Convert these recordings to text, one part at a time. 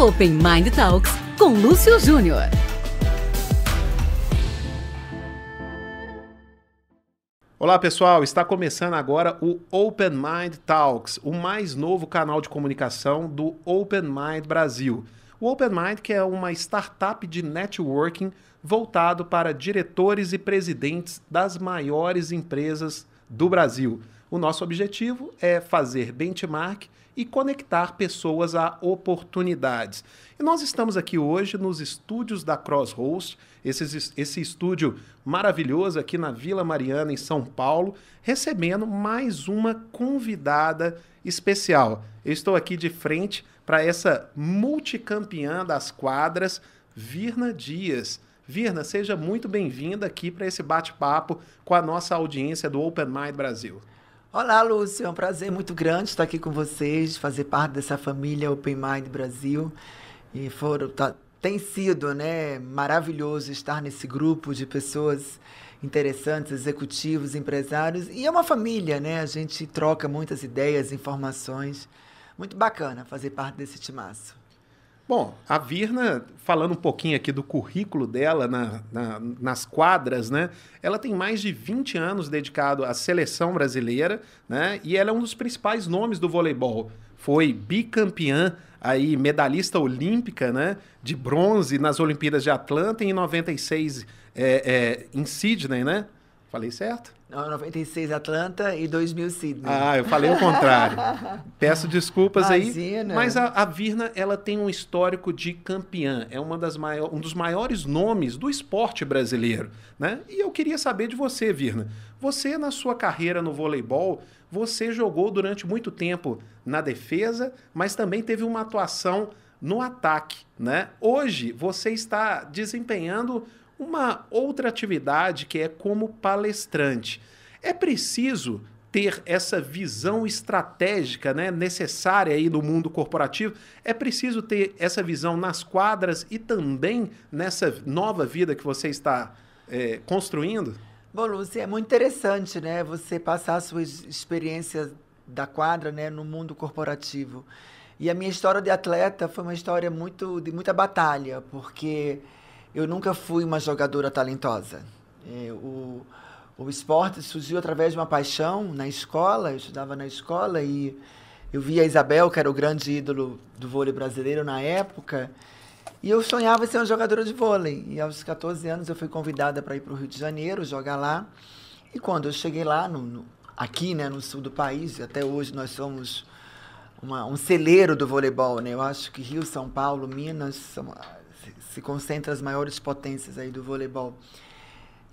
Open Mind Talks com Lúcio Júnior. Olá pessoal, está começando agora o Open Mind Talks, o mais novo canal de comunicação do Open Mind Brasil. O Open Mind, que é uma startup de networking voltado para diretores e presidentes das maiores empresas do Brasil. O nosso objetivo é fazer benchmark e conectar pessoas a oportunidades. E nós estamos aqui hoje nos estúdios da Crossroads, esse, esse estúdio maravilhoso aqui na Vila Mariana, em São Paulo, recebendo mais uma convidada especial. Eu estou aqui de frente para essa multicampeã das quadras, Virna Dias. Virna, seja muito bem-vinda aqui para esse bate-papo com a nossa audiência do Open Mind Brasil. Olá, Lúcio. É um prazer muito grande estar aqui com vocês, fazer parte dessa família Open Mind Brasil. E foram, tá, tem sido né, maravilhoso estar nesse grupo de pessoas interessantes, executivos, empresários. E é uma família, né? A gente troca muitas ideias, informações. Muito bacana fazer parte desse timaço. Bom, a Virna, falando um pouquinho aqui do currículo dela na, na, nas quadras, né? Ela tem mais de 20 anos dedicado à seleção brasileira, né? E ela é um dos principais nomes do voleibol. Foi bicampeã, aí, medalhista olímpica, né? De bronze nas Olimpíadas de Atlanta em 96 é, é, em Sydney, né? Falei certo? 96 Atlanta e 2000 Sydney. Ah, eu falei o contrário. Peço desculpas Imagina. aí. Mas a, a Virna, ela tem um histórico de campeã. É uma das maior, um dos maiores nomes do esporte brasileiro. Né? E eu queria saber de você, Virna. Você, na sua carreira no voleibol, você jogou durante muito tempo na defesa, mas também teve uma atuação no ataque. Né? Hoje, você está desempenhando uma outra atividade que é como palestrante. É preciso ter essa visão estratégica né, necessária aí no mundo corporativo, é preciso ter essa visão nas quadras e também nessa nova vida que você está é, construindo? Bom, Lúcia, é muito interessante né, você passar a sua experiência da quadra né, no mundo corporativo. E a minha história de atleta foi uma história muito de muita batalha, porque eu nunca fui uma jogadora talentosa. É, o, o esporte surgiu através de uma paixão na escola, eu estudava na escola e eu via a Isabel, que era o grande ídolo do vôlei brasileiro na época, e eu sonhava ser uma jogadora de vôlei. E aos 14 anos eu fui convidada para ir para o Rio de Janeiro jogar lá. E quando eu cheguei lá, no, no, aqui né, no sul do país, até hoje nós somos uma, um celeiro do voleibol. Né? Eu acho que Rio, São Paulo, Minas são se concentra as maiores potências aí do voleibol.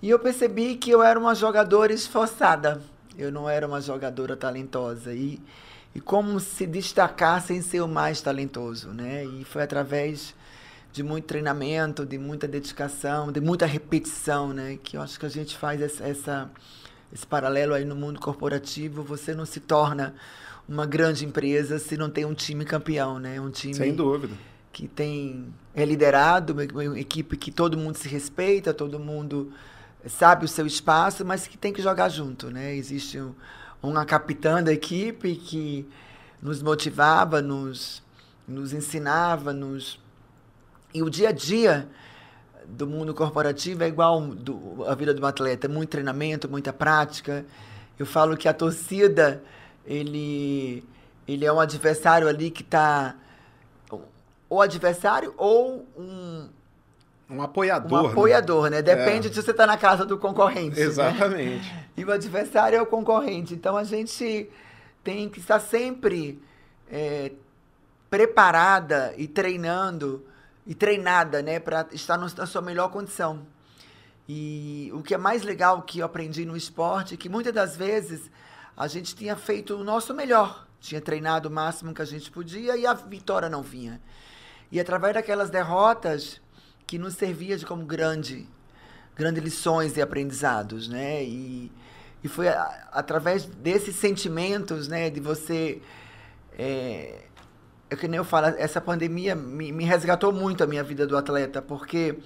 E eu percebi que eu era uma jogadora esforçada, eu não era uma jogadora talentosa. E, e como se destacar sem ser o mais talentoso, né? E foi através de muito treinamento, de muita dedicação, de muita repetição, né? Que eu acho que a gente faz essa, essa esse paralelo aí no mundo corporativo. Você não se torna uma grande empresa se não tem um time campeão, né? Um time sem dúvida que tem é liderado, uma equipe que todo mundo se respeita, todo mundo sabe o seu espaço, mas que tem que jogar junto, né? Existe um, uma capitã da equipe que nos motivava, nos, nos ensinava, nos... E o dia a dia do mundo corporativo é igual do, a vida de um atleta, muito treinamento, muita prática. Eu falo que a torcida, ele, ele é um adversário ali que está ou adversário ou um. Um apoiador. Um né? apoiador, né? né? Depende é. de você estar tá na casa do concorrente. Né? Exatamente. Né? E o adversário é o concorrente. Então a gente tem que estar sempre é, preparada e treinando e treinada, né, para estar na sua melhor condição. E o que é mais legal que eu aprendi no esporte é que muitas das vezes a gente tinha feito o nosso melhor, tinha treinado o máximo que a gente podia e a vitória não vinha. E através daquelas derrotas que nos servia de como grande, grandes lições e aprendizados, né? E, e foi a, através desses sentimentos, né, de você é, é que nem eu falo, essa pandemia me, me, resgatou muito a minha vida do atleta, porque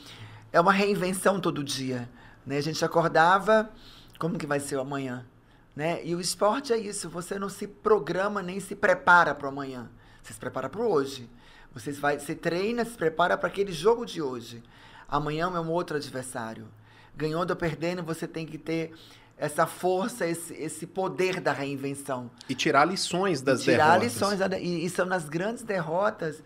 é uma reinvenção todo dia, né? A gente acordava, como que vai ser o amanhã, né? E o esporte é isso, você não se programa nem se prepara para o amanhã, você se prepara para o hoje. Você vai, se treina, se prepara para aquele jogo de hoje. Amanhã é um outro adversário. Ganhando ou perdendo, você tem que ter essa força, esse, esse poder da reinvenção. E tirar lições das e tirar derrotas. Tirar lições. e, e são nas grandes derrotas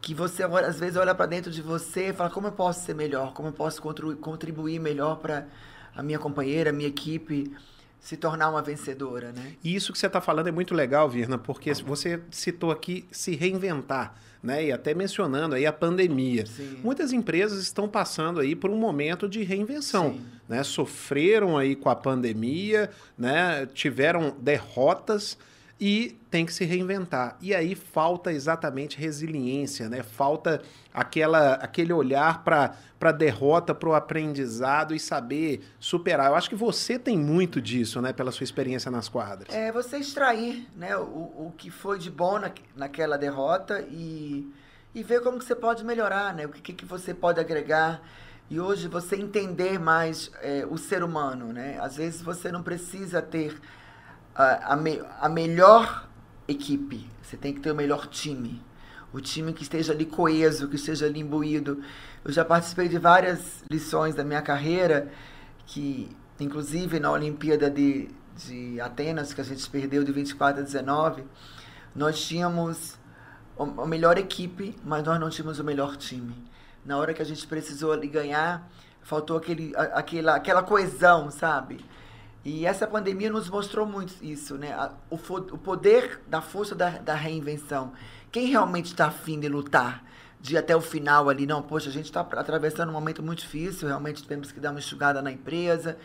que você às vezes olha para dentro de você e fala como eu posso ser melhor, como eu posso contribuir melhor para a minha companheira, a minha equipe se tornar uma vencedora, né? E isso que você está falando é muito legal, Virna, porque você citou aqui se reinventar né? E até mencionando aí a pandemia. Sim. Muitas empresas estão passando aí por um momento de reinvenção, Sim. né? Sofreram aí com a pandemia, né? Tiveram derrotas e tem que se reinventar. E aí falta exatamente resiliência, né? Falta aquela, aquele olhar para a derrota, para o aprendizado e saber superar. Eu acho que você tem muito disso, né? Pela sua experiência nas quadras. É, você extrair né, o, o que foi de bom na, naquela derrota e, e ver como que você pode melhorar, né? O que, que você pode agregar. E hoje você entender mais é, o ser humano, né? Às vezes você não precisa ter a, a, me, a melhor equipe, você tem que ter o melhor time. O time que esteja ali coeso, que esteja ali imbuído. Eu já participei de várias lições da minha carreira, que inclusive na Olimpíada de, de Atenas, que a gente perdeu de 24 a 19, nós tínhamos a melhor equipe, mas nós não tínhamos o melhor time. Na hora que a gente precisou ali ganhar, faltou aquele, aquela, aquela coesão, sabe? E essa pandemia nos mostrou muito isso, né? O, o poder da força da, da reinvenção. Quem realmente está afim de lutar, de ir até o final ali, não, poxa, a gente está atravessando um momento muito difícil, realmente temos que dar uma enxugada na empresa.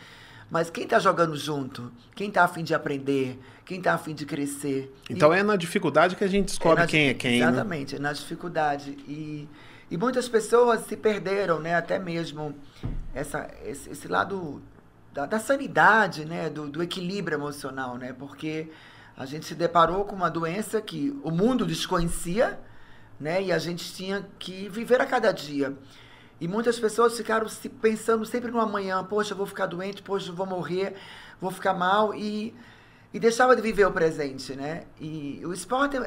Mas quem está jogando junto, quem está afim de aprender, quem está afim de crescer. Então e... é na dificuldade que a gente descobre é quem é quem. Né? Exatamente, né? é na dificuldade. E, e muitas pessoas se perderam, né? Até mesmo essa, esse, esse lado da, da sanidade, né? Do, do, equilíbrio emocional, né? Porque a gente se deparou com uma doença que o mundo desconhecia, né? E a gente tinha que viver a cada dia. E muitas pessoas ficaram se pensando sempre no amanhã, poxa, eu vou ficar doente, poxa, eu vou morrer, vou ficar mal e e deixava de viver o presente, né? E o esporte é,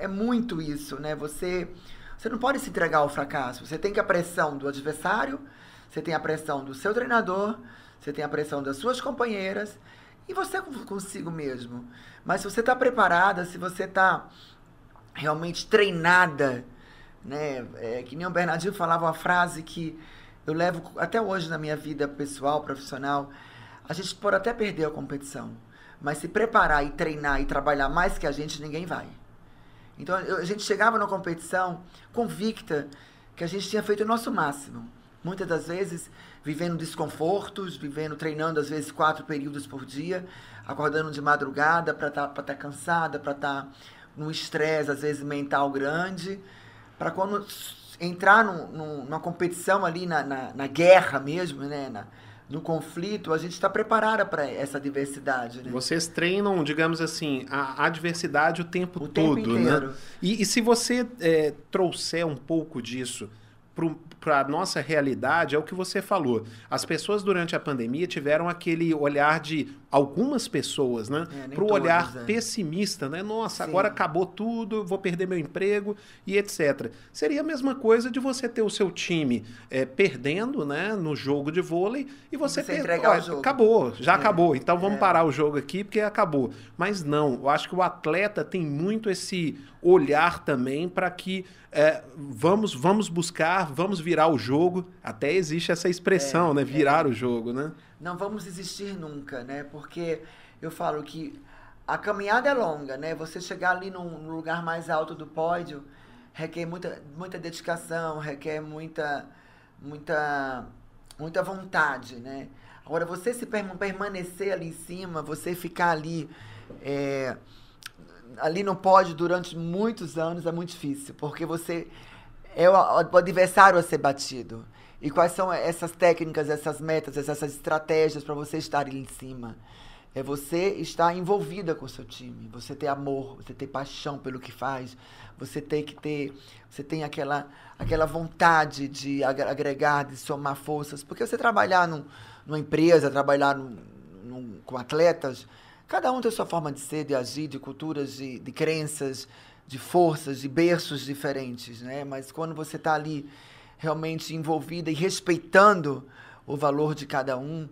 é, é, muito isso, né? Você, você não pode se entregar ao fracasso. Você tem que a pressão do adversário, você tem a pressão do seu treinador, você tem a pressão das suas companheiras e você consigo mesmo. Mas se você está preparada, se você está realmente treinada, né? É, que nem o Bernardinho falava uma frase que eu levo até hoje na minha vida pessoal, profissional. A gente pode até perder a competição, mas se preparar e treinar e trabalhar mais que a gente, ninguém vai. Então a gente chegava na competição convicta que a gente tinha feito o nosso máximo muitas das vezes vivendo desconfortos, vivendo, treinando às vezes quatro períodos por dia, acordando de madrugada para estar tá, tá cansada, para estar tá num estresse, às vezes mental grande, para quando entrar no, no, numa competição ali, na, na, na guerra mesmo, né? Na, no conflito, a gente está preparada para essa diversidade. Né? Vocês treinam, digamos assim, a, adversidade diversidade o tempo o todo, tempo né? E, e, se você é, trouxer um pouco disso para a nossa realidade é o que você falou. As pessoas durante a pandemia tiveram aquele olhar de algumas pessoas, né? É, para o olhar né? pessimista, né? Nossa, Sim. agora acabou tudo, vou perder meu emprego e etc. Seria a mesma coisa de você ter o seu time é, perdendo, né? No jogo de vôlei e você, você acabou, já é. acabou. Então vamos é. parar o jogo aqui porque acabou. Mas não, eu acho que o atleta tem muito esse olhar também para que eh, vamos vamos buscar, vamos virar virar o jogo, até existe essa expressão, é, né? É. Virar é. o jogo, né? Não vamos desistir nunca, né? Porque eu falo que a caminhada é longa, né? Você chegar ali num lugar mais alto do pódio requer muita, muita dedicação, requer muita, muita, muita vontade, né? Agora, você se permanecer ali em cima, você ficar ali, é, ali no pódio durante muitos anos é muito difícil, porque você é o, o adversário a ser batido. E quais são essas técnicas, essas metas, essas estratégias para você estar ali em cima? É você estar envolvida com o seu time, você ter amor, você ter paixão pelo que faz, você tem que ter, você tem aquela, aquela vontade de agregar, de somar forças, porque você trabalhar num, numa empresa, trabalhar num, num, com atletas, cada um tem sua forma de ser, de agir, de culturas, de, de crenças, de forças, de berços diferentes, né? Mas quando você está ali realmente envolvida e respeitando o valor de cada um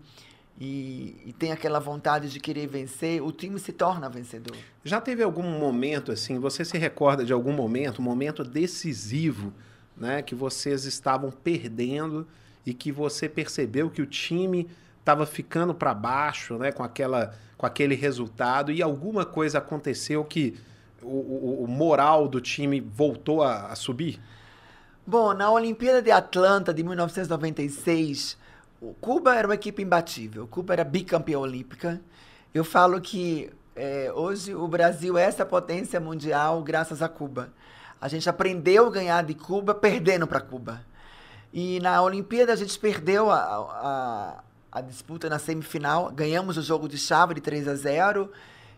e, e, tem aquela vontade de querer vencer, o time se torna vencedor. Já teve algum momento assim? Você se recorda de algum momento, um momento decisivo, né? Que vocês estavam perdendo e que você percebeu que o time estava ficando para baixo, né? Com aquela, com aquele resultado e alguma coisa aconteceu que o, o, moral do time voltou a, a subir? Bom, na Olimpíada de Atlanta de 1996, Cuba era uma equipe imbatível. Cuba era bicampeã olímpica. Eu falo que é, hoje o Brasil é essa potência mundial graças a Cuba. A gente aprendeu a ganhar de Cuba perdendo para Cuba. E na Olimpíada a gente perdeu a, a, a disputa na semifinal, ganhamos o jogo de chave de 3 a 0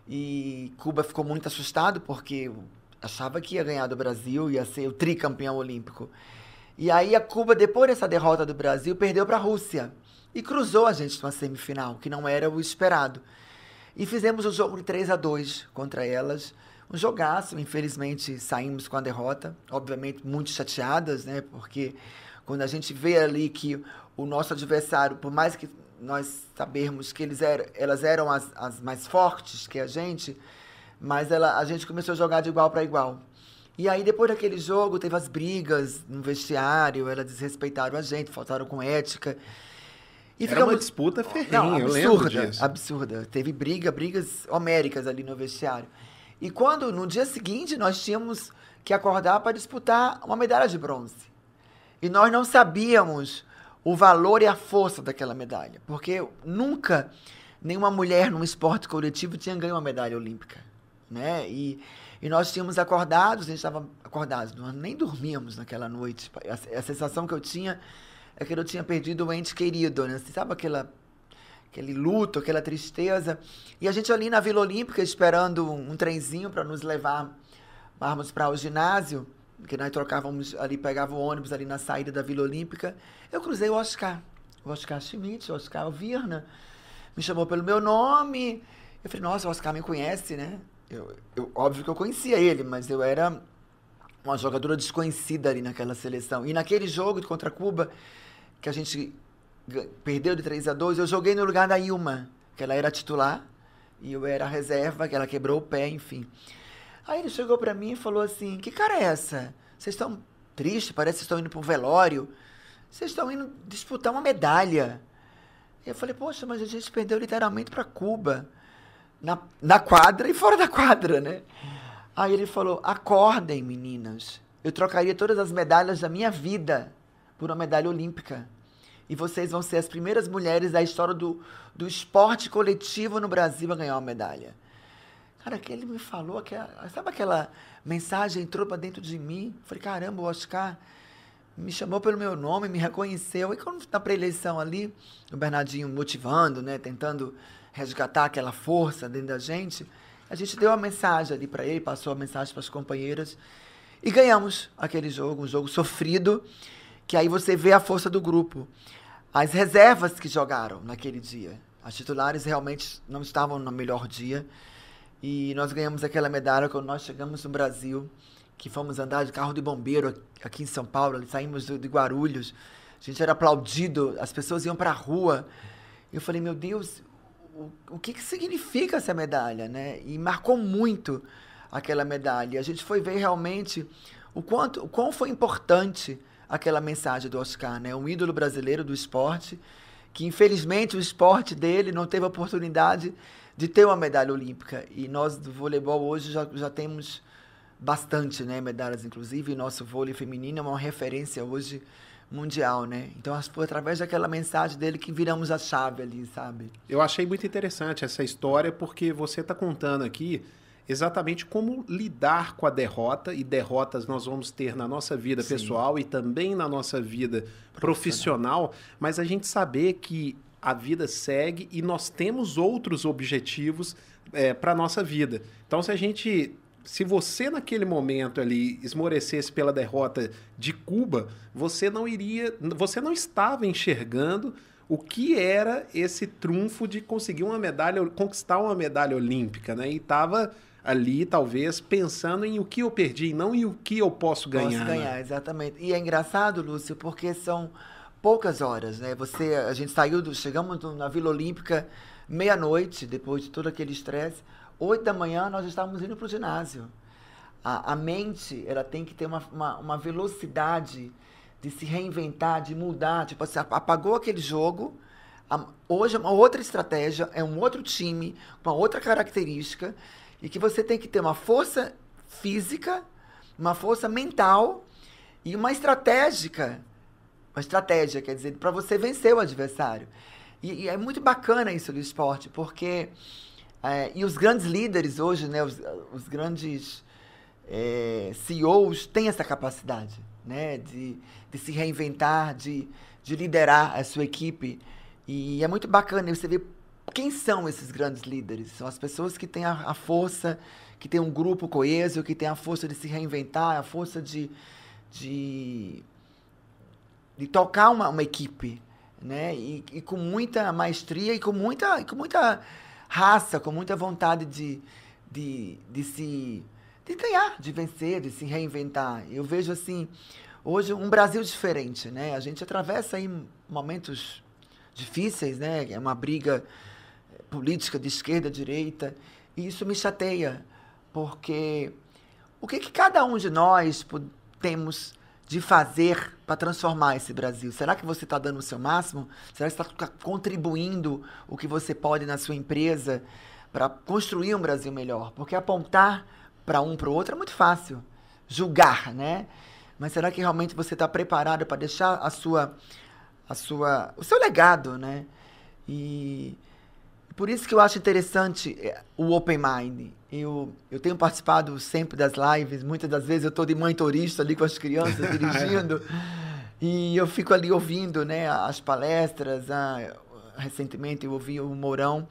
e Cuba ficou muito assustado porque achava que ia ganhar do Brasil, ia ser o tricampeão olímpico. E aí a Cuba, depois dessa derrota do Brasil, perdeu para a Rússia e cruzou a gente numa semifinal, que não era o esperado. E fizemos o jogo de 3 a 2 contra elas. Um jogaço, infelizmente saímos com a derrota, obviamente muito chateadas, né? Porque quando a gente vê ali que o nosso adversário, por mais que nós sabermos que eles er, elas eram as, as mais fortes que a gente, mas ela, a gente começou a jogar de igual para igual. E aí, depois daquele jogo, teve as brigas no vestiário, elas desrespeitaram a gente, faltaram com ética. E Era ficamos... uma disputa ferrenha, Não, absurda, eu lembro disso. Absurda. Teve briga, brigas homéricas ali no vestiário. E quando, no dia seguinte, nós tínhamos que acordar para disputar uma medalha de bronze. E nós não sabíamos o valor e a força daquela medalha. Porque nunca nenhuma mulher num esporte coletivo tinha ganho uma medalha olímpica. Né? E, e nós tínhamos acordados, a gente estava acordados, nós nem dormíamos naquela noite. A, a, sensação que eu tinha é que eu tinha perdido o um ente querido, né? Você sabe aquela, aquele luto, aquela tristeza? E a gente ali na Vila Olímpica esperando um, um trenzinho para nos levar, para o ginásio que nós trocávamos ali, pegava o ônibus ali na saída da Vila Olímpica, eu cruzei o Oscar. O Oscar Schmidt, o Oscar Virna, me chamou pelo meu nome. Eu falei, nossa, o Oscar me conhece, né? Eu, eu, óbvio que eu conhecia ele, mas eu era uma jogadora desconhecida ali naquela seleção. E naquele jogo contra Cuba, que a gente perdeu de 3 a 2 eu joguei no lugar da Ilma, que ela era titular, e eu era reserva, que ela quebrou o pé, enfim. Aí ele chegou para mim e falou assim: Que cara é essa? Vocês estão tristes? Parece que estão indo para um velório. Vocês estão indo disputar uma medalha. E eu falei: Poxa, mas a gente perdeu literalmente para Cuba. Na, na quadra e fora da quadra, né? Aí ele falou: Acordem, meninas. Eu trocaria todas as medalhas da minha vida por uma medalha olímpica. E vocês vão ser as primeiras mulheres da história do, do esporte coletivo no Brasil a ganhar uma medalha. Cara, que ele me falou, aquela, sabe aquela mensagem entrou para dentro de mim? Falei, caramba, o Oscar me chamou pelo meu nome, me reconheceu. E quando na tá pré-eleição ali, o Bernardinho motivando, né, tentando resgatar aquela força dentro da gente, a gente deu a mensagem ali para ele, passou a mensagem para as companheiras e ganhamos aquele jogo, um jogo sofrido, que aí você vê a força do grupo. As reservas que jogaram naquele dia, as titulares realmente não estavam no melhor dia. E nós ganhamos aquela medalha quando nós chegamos no Brasil, que fomos andar de carro de bombeiro aqui em São Paulo, saímos de Guarulhos. A gente era aplaudido, as pessoas iam para a rua. Eu falei, meu Deus, o, o que, que significa essa medalha, né? E marcou muito aquela medalha. A gente foi ver realmente o quanto, o quão foi importante aquela mensagem do Oscar, né? Um ídolo brasileiro do esporte, que infelizmente o esporte dele não teve oportunidade de ter uma medalha olímpica. E nós do voleibol hoje já, já temos bastante, né, medalhas inclusive, nosso vôlei feminino é uma referência hoje mundial, né? Então acho que foi através daquela mensagem dele que viramos a chave ali, sabe? Eu achei muito interessante essa história porque você está contando aqui exatamente como lidar com a derrota e derrotas nós vamos ter na nossa vida Sim. pessoal e também na nossa vida profissional. profissional, mas a gente saber que a vida segue e nós temos outros objetivos é, para nossa vida. Então, se a gente se você naquele momento ali esmorecesse pela derrota de Cuba, você não iria, você não estava enxergando o que era esse trunfo de conseguir uma medalha, conquistar uma medalha olímpica, né? E estava ali talvez pensando em o que eu perdi, não em o que eu posso ganhar. Posso ganhar, né? exatamente. E é engraçado, Lúcio, porque são poucas horas, né? Você, a gente saiu do, chegamos na Vila Olímpica meia-noite, depois de todo aquele estresse, oito da manhã nós estávamos indo para o ginásio. A, a, mente, ela tem que ter uma, uma, uma, velocidade de se reinventar, de mudar, tipo você assim, apagou aquele jogo, a, hoje é uma outra estratégia, é um outro time, uma outra característica, e que você tem que ter uma força física, uma força mental e uma estratégica uma estratégia, quer dizer, para você vencer o adversário. E, e, é muito bacana isso do esporte, porque. É, e os grandes líderes hoje, né, os, os grandes é, CEOs têm essa capacidade né, de, de se reinventar, de, de liderar a sua equipe. E é muito bacana você ver quem são esses grandes líderes. São as pessoas que têm a, a força, que têm um grupo coeso, que têm a força de se reinventar, a força de, de de tocar uma, uma equipe, né? E, e, com muita maestria e com muita, com muita raça, com muita vontade de, de, de se de ganhar, de vencer, de se reinventar. Eu vejo assim hoje um Brasil diferente, né? A gente atravessa aí momentos difíceis, né? É uma briga política de esquerda, direita, e isso me chateia, porque o que, que cada um de nós temos de fazer para transformar esse Brasil? Será que você está dando o seu máximo? Será que você está contribuindo o que você pode na sua empresa para construir um Brasil melhor? Porque apontar para um para o outro é muito fácil, julgar, né? Mas será que realmente você está preparado para deixar a sua, a sua, o seu legado, né? E por isso que eu acho interessante eh, o open mind. Eu, eu tenho participado sempre das lives, muitas das vezes eu estou de mãe turista ali com as crianças dirigindo. e eu fico ali ouvindo né, as palestras. recentemente eu ouvi o Mourão.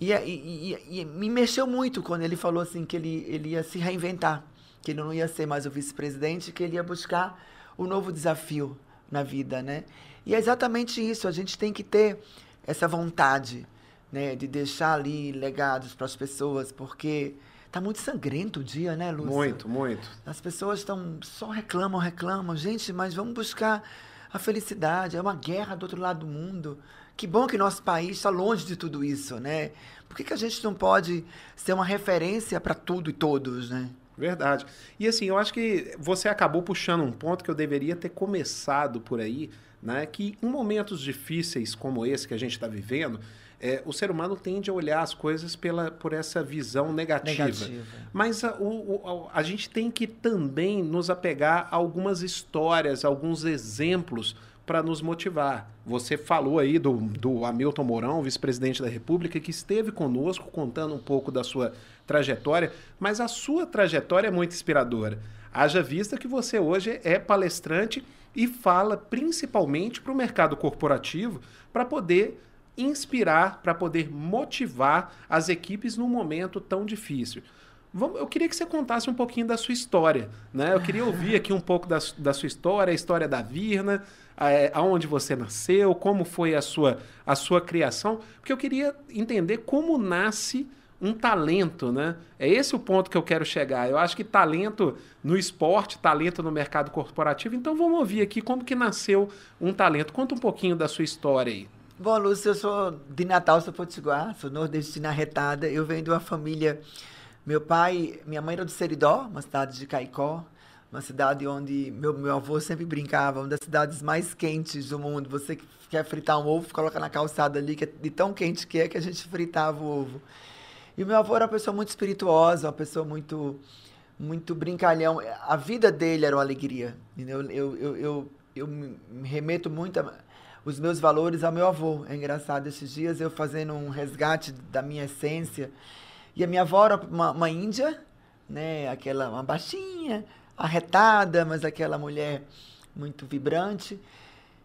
E, é, e, e, e, me mexeu muito quando ele falou assim que ele, ele ia se reinventar, que ele não ia ser mais o vice-presidente, que ele ia buscar o um novo desafio na vida, né? E é exatamente isso, a gente tem que ter essa vontade né, de deixar ali legados para as pessoas, porque tá muito sangrento o dia, né, Lúcia? Muito, muito. As pessoas estão só reclamam, reclamam, gente, mas vamos buscar a felicidade. É uma guerra do outro lado do mundo. Que bom que nosso país está longe de tudo isso, né? Por que, que a gente não pode ser uma referência para tudo e todos, né? Verdade. E assim, eu acho que você acabou puxando um ponto que eu deveria ter começado por aí, né? Que em momentos difíceis como esse que a gente está vivendo, é, o ser humano tende a olhar as coisas pela, por essa visão negativa. negativa. Mas a, o, a, a gente tem que também nos apegar a algumas histórias, alguns exemplos para nos motivar. Você falou aí do, do Hamilton Mourão, vice-presidente da República, que esteve conosco contando um pouco da sua trajetória, mas a sua trajetória é muito inspiradora. Haja vista que você hoje é palestrante e fala principalmente para o mercado corporativo para poder inspirar, para poder motivar as equipes num momento tão difícil. eu queria que você contasse um pouquinho da sua história, né? Eu queria ouvir aqui um pouco da, da sua história, a história da Virna, é, aonde você nasceu, como foi a sua, a sua criação, porque eu queria entender como nasce um talento, né? É esse o ponto que eu quero chegar. Eu acho que talento no esporte, talento no mercado corporativo. Então vamos ouvir aqui como que nasceu um talento. Conta um pouquinho da sua história aí. Bom, Lúcia, eu sou de Natal, sou potiguar, sou nordestina retada. Eu venho de uma família. Meu pai, minha mãe era do Seridó, uma cidade de Caicó, uma cidade onde meu, meu avô sempre brincava, uma das cidades mais quentes do mundo. Você quer fritar um ovo, coloca na calçada ali, que é de tão quente que é que a gente fritava o ovo. E meu avô era uma pessoa muito espirituosa, uma pessoa muito muito brincalhão. A vida dele era uma alegria. Eu, eu, eu, eu, eu me remeto muito a os meus valores ao meu avô. É engraçado, esses dias eu fazendo um resgate da minha essência. E a minha avó era uma, uma índia, né? Aquela, uma baixinha, arretada, mas aquela mulher muito vibrante.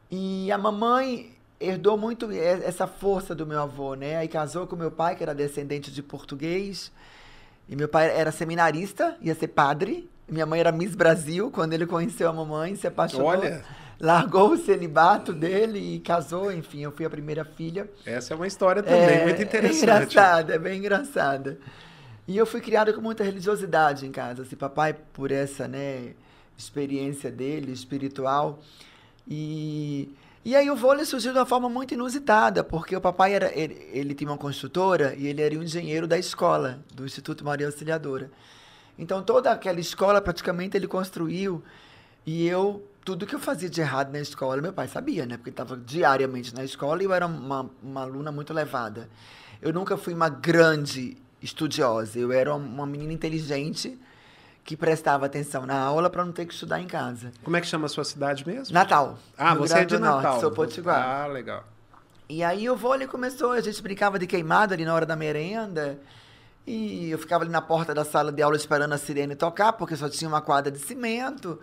E a mamãe herdou muito é, essa força do meu avô, né? Aí casou com meu pai, que era descendente de português. E meu pai era seminarista, ia ser padre. Minha mãe era Miss Brasil, quando ele conheceu a mamãe, se apaixonou. Olha! largou o celibato dele e casou, enfim, eu fui a primeira filha. Essa é uma história também é, muito é interessante. É engraçada, é bem engraçada. E eu fui criada com muita religiosidade em casa, assim, papai por essa, né, experiência dele, espiritual. E e aí o vôlei surgiu de uma forma muito inusitada, porque o papai era ele, ele tinha uma construtora e ele era um engenheiro da escola, do Instituto Maria Auxiliadora. Então toda aquela escola praticamente ele construiu e eu tudo que eu fazia de errado na escola, meu pai sabia, né? Porque estava diariamente na escola e eu era uma, uma aluna muito levada. Eu nunca fui uma grande estudiosa. Eu era uma menina inteligente que prestava atenção na aula para não ter que estudar em casa. Como é que chama a sua cidade mesmo? Natal. Ah, você é de Natal. Norte, sou potiguar. Ah, legal. E aí eu vou ali começou, a gente brincava de queimada ali na hora da merenda. E eu ficava ali na porta da sala de aula esperando a sirene tocar, porque só tinha uma quadra de cimento.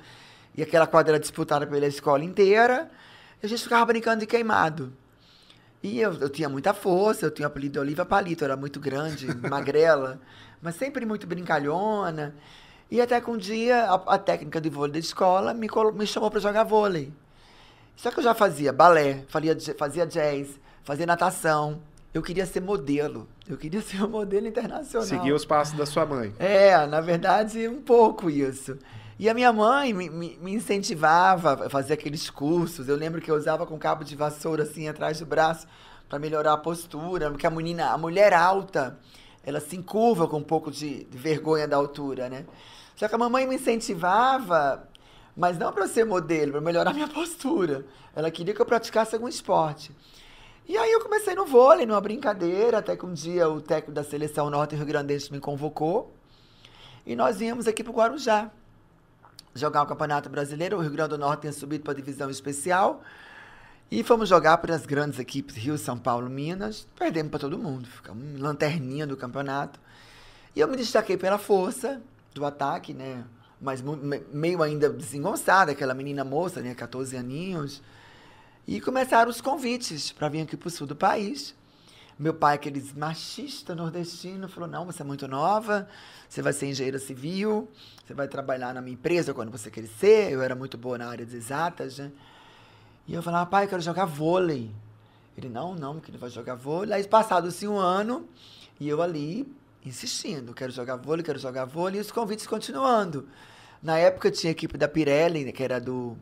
E aquela quadra era disputada pela escola inteira. E a gente ficava brincando de queimado. E eu, eu tinha muita força, eu tinha o apelido de Oliva Palito, era muito grande, magrela, mas sempre muito brincalhona. E até que um dia a, a técnica de vôlei da escola me, me chamou para jogar vôlei. Só que eu já fazia balé, fazia, fazia jazz, fazia natação. Eu queria ser modelo. Eu queria ser um modelo internacional. Seguir os passos da sua mãe. É, na verdade, um pouco isso. E a minha mãe me, me, incentivava a fazer aqueles cursos. Eu lembro que eu usava com cabo de vassoura assim atrás do braço para melhorar a postura, porque a menina, a mulher alta, ela se encurva com um pouco de, de vergonha da altura, né? Só que a mamãe me incentivava, mas não para ser modelo, para melhorar minha postura. Ela queria que eu praticasse algum esporte. E aí eu comecei no vôlei, numa brincadeira, até que um dia o técnico da seleção norte-rio-grandense me convocou. E nós viemos aqui para o Guarujá jogar o Campeonato Brasileiro. O Rio Grande do Norte tinha subido para a divisão especial. E fomos jogar para as grandes equipes Rio, São Paulo, Minas. Perdemos para todo mundo. Ficamos lanterninha do campeonato. E eu me destaquei pela força do ataque, né? Mas meio ainda desengonçada, aquela menina moça, né? 14 aninhos. E começaram os convites para vir aqui para o sul do país. Meu pai, aquele machista nordestino, falou: não, você é muito nova, você vai ser engenheira civil, você vai trabalhar na minha empresa quando você crescer. Eu era muito boa na área de exatas, né? E eu falava: pai, eu quero jogar vôlei. Ele: não, não, que ele vai jogar vôlei. Aí, passado-se um ano, e eu ali insistindo: quero jogar vôlei, quero jogar vôlei, e os convites continuando. Na época tinha a equipe da Pirelli, né, que era do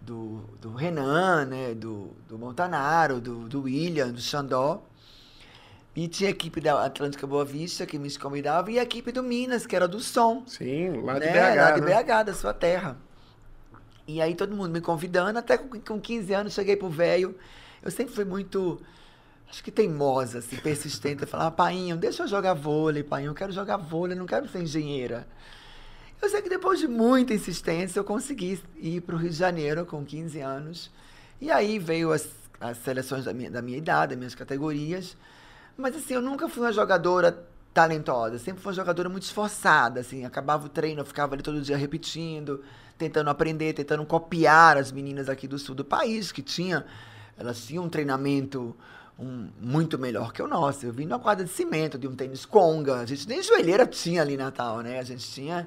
do, do Renan, né, do, do Montanaro, do, do William, do Xandó. E tinha a equipe da Atlântica Boa Vista, que me convidava, e a equipe do Minas, que era do som. Sim, lá de né? BH. Lá de né? da sua terra. E aí todo mundo me convidando, até com, 15 anos cheguei pro velho. Eu sempre fui muito, acho que teimosa, assim, persistente. Eu falava, painho, deixa eu jogar vôlei, painho, eu quero jogar vôlei, não quero ser engenheira. Eu sei que depois de muita insistência eu consegui ir para o Rio de Janeiro com 15 anos. E aí veio as, as seleções da minha, da minha idade, das minhas categorias. Mas assim, eu nunca fui uma jogadora talentosa, sempre fui uma jogadora muito esforçada, assim, acabava o treino, eu ficava ali todo dia repetindo, tentando aprender, tentando copiar as meninas aqui do sul do país, que tinha, elas tinham um treinamento um, muito melhor que o nosso. Eu vim numa quadra de cimento, de um tênis conga, a gente nem joelheira tinha ali em Natal, né? A gente tinha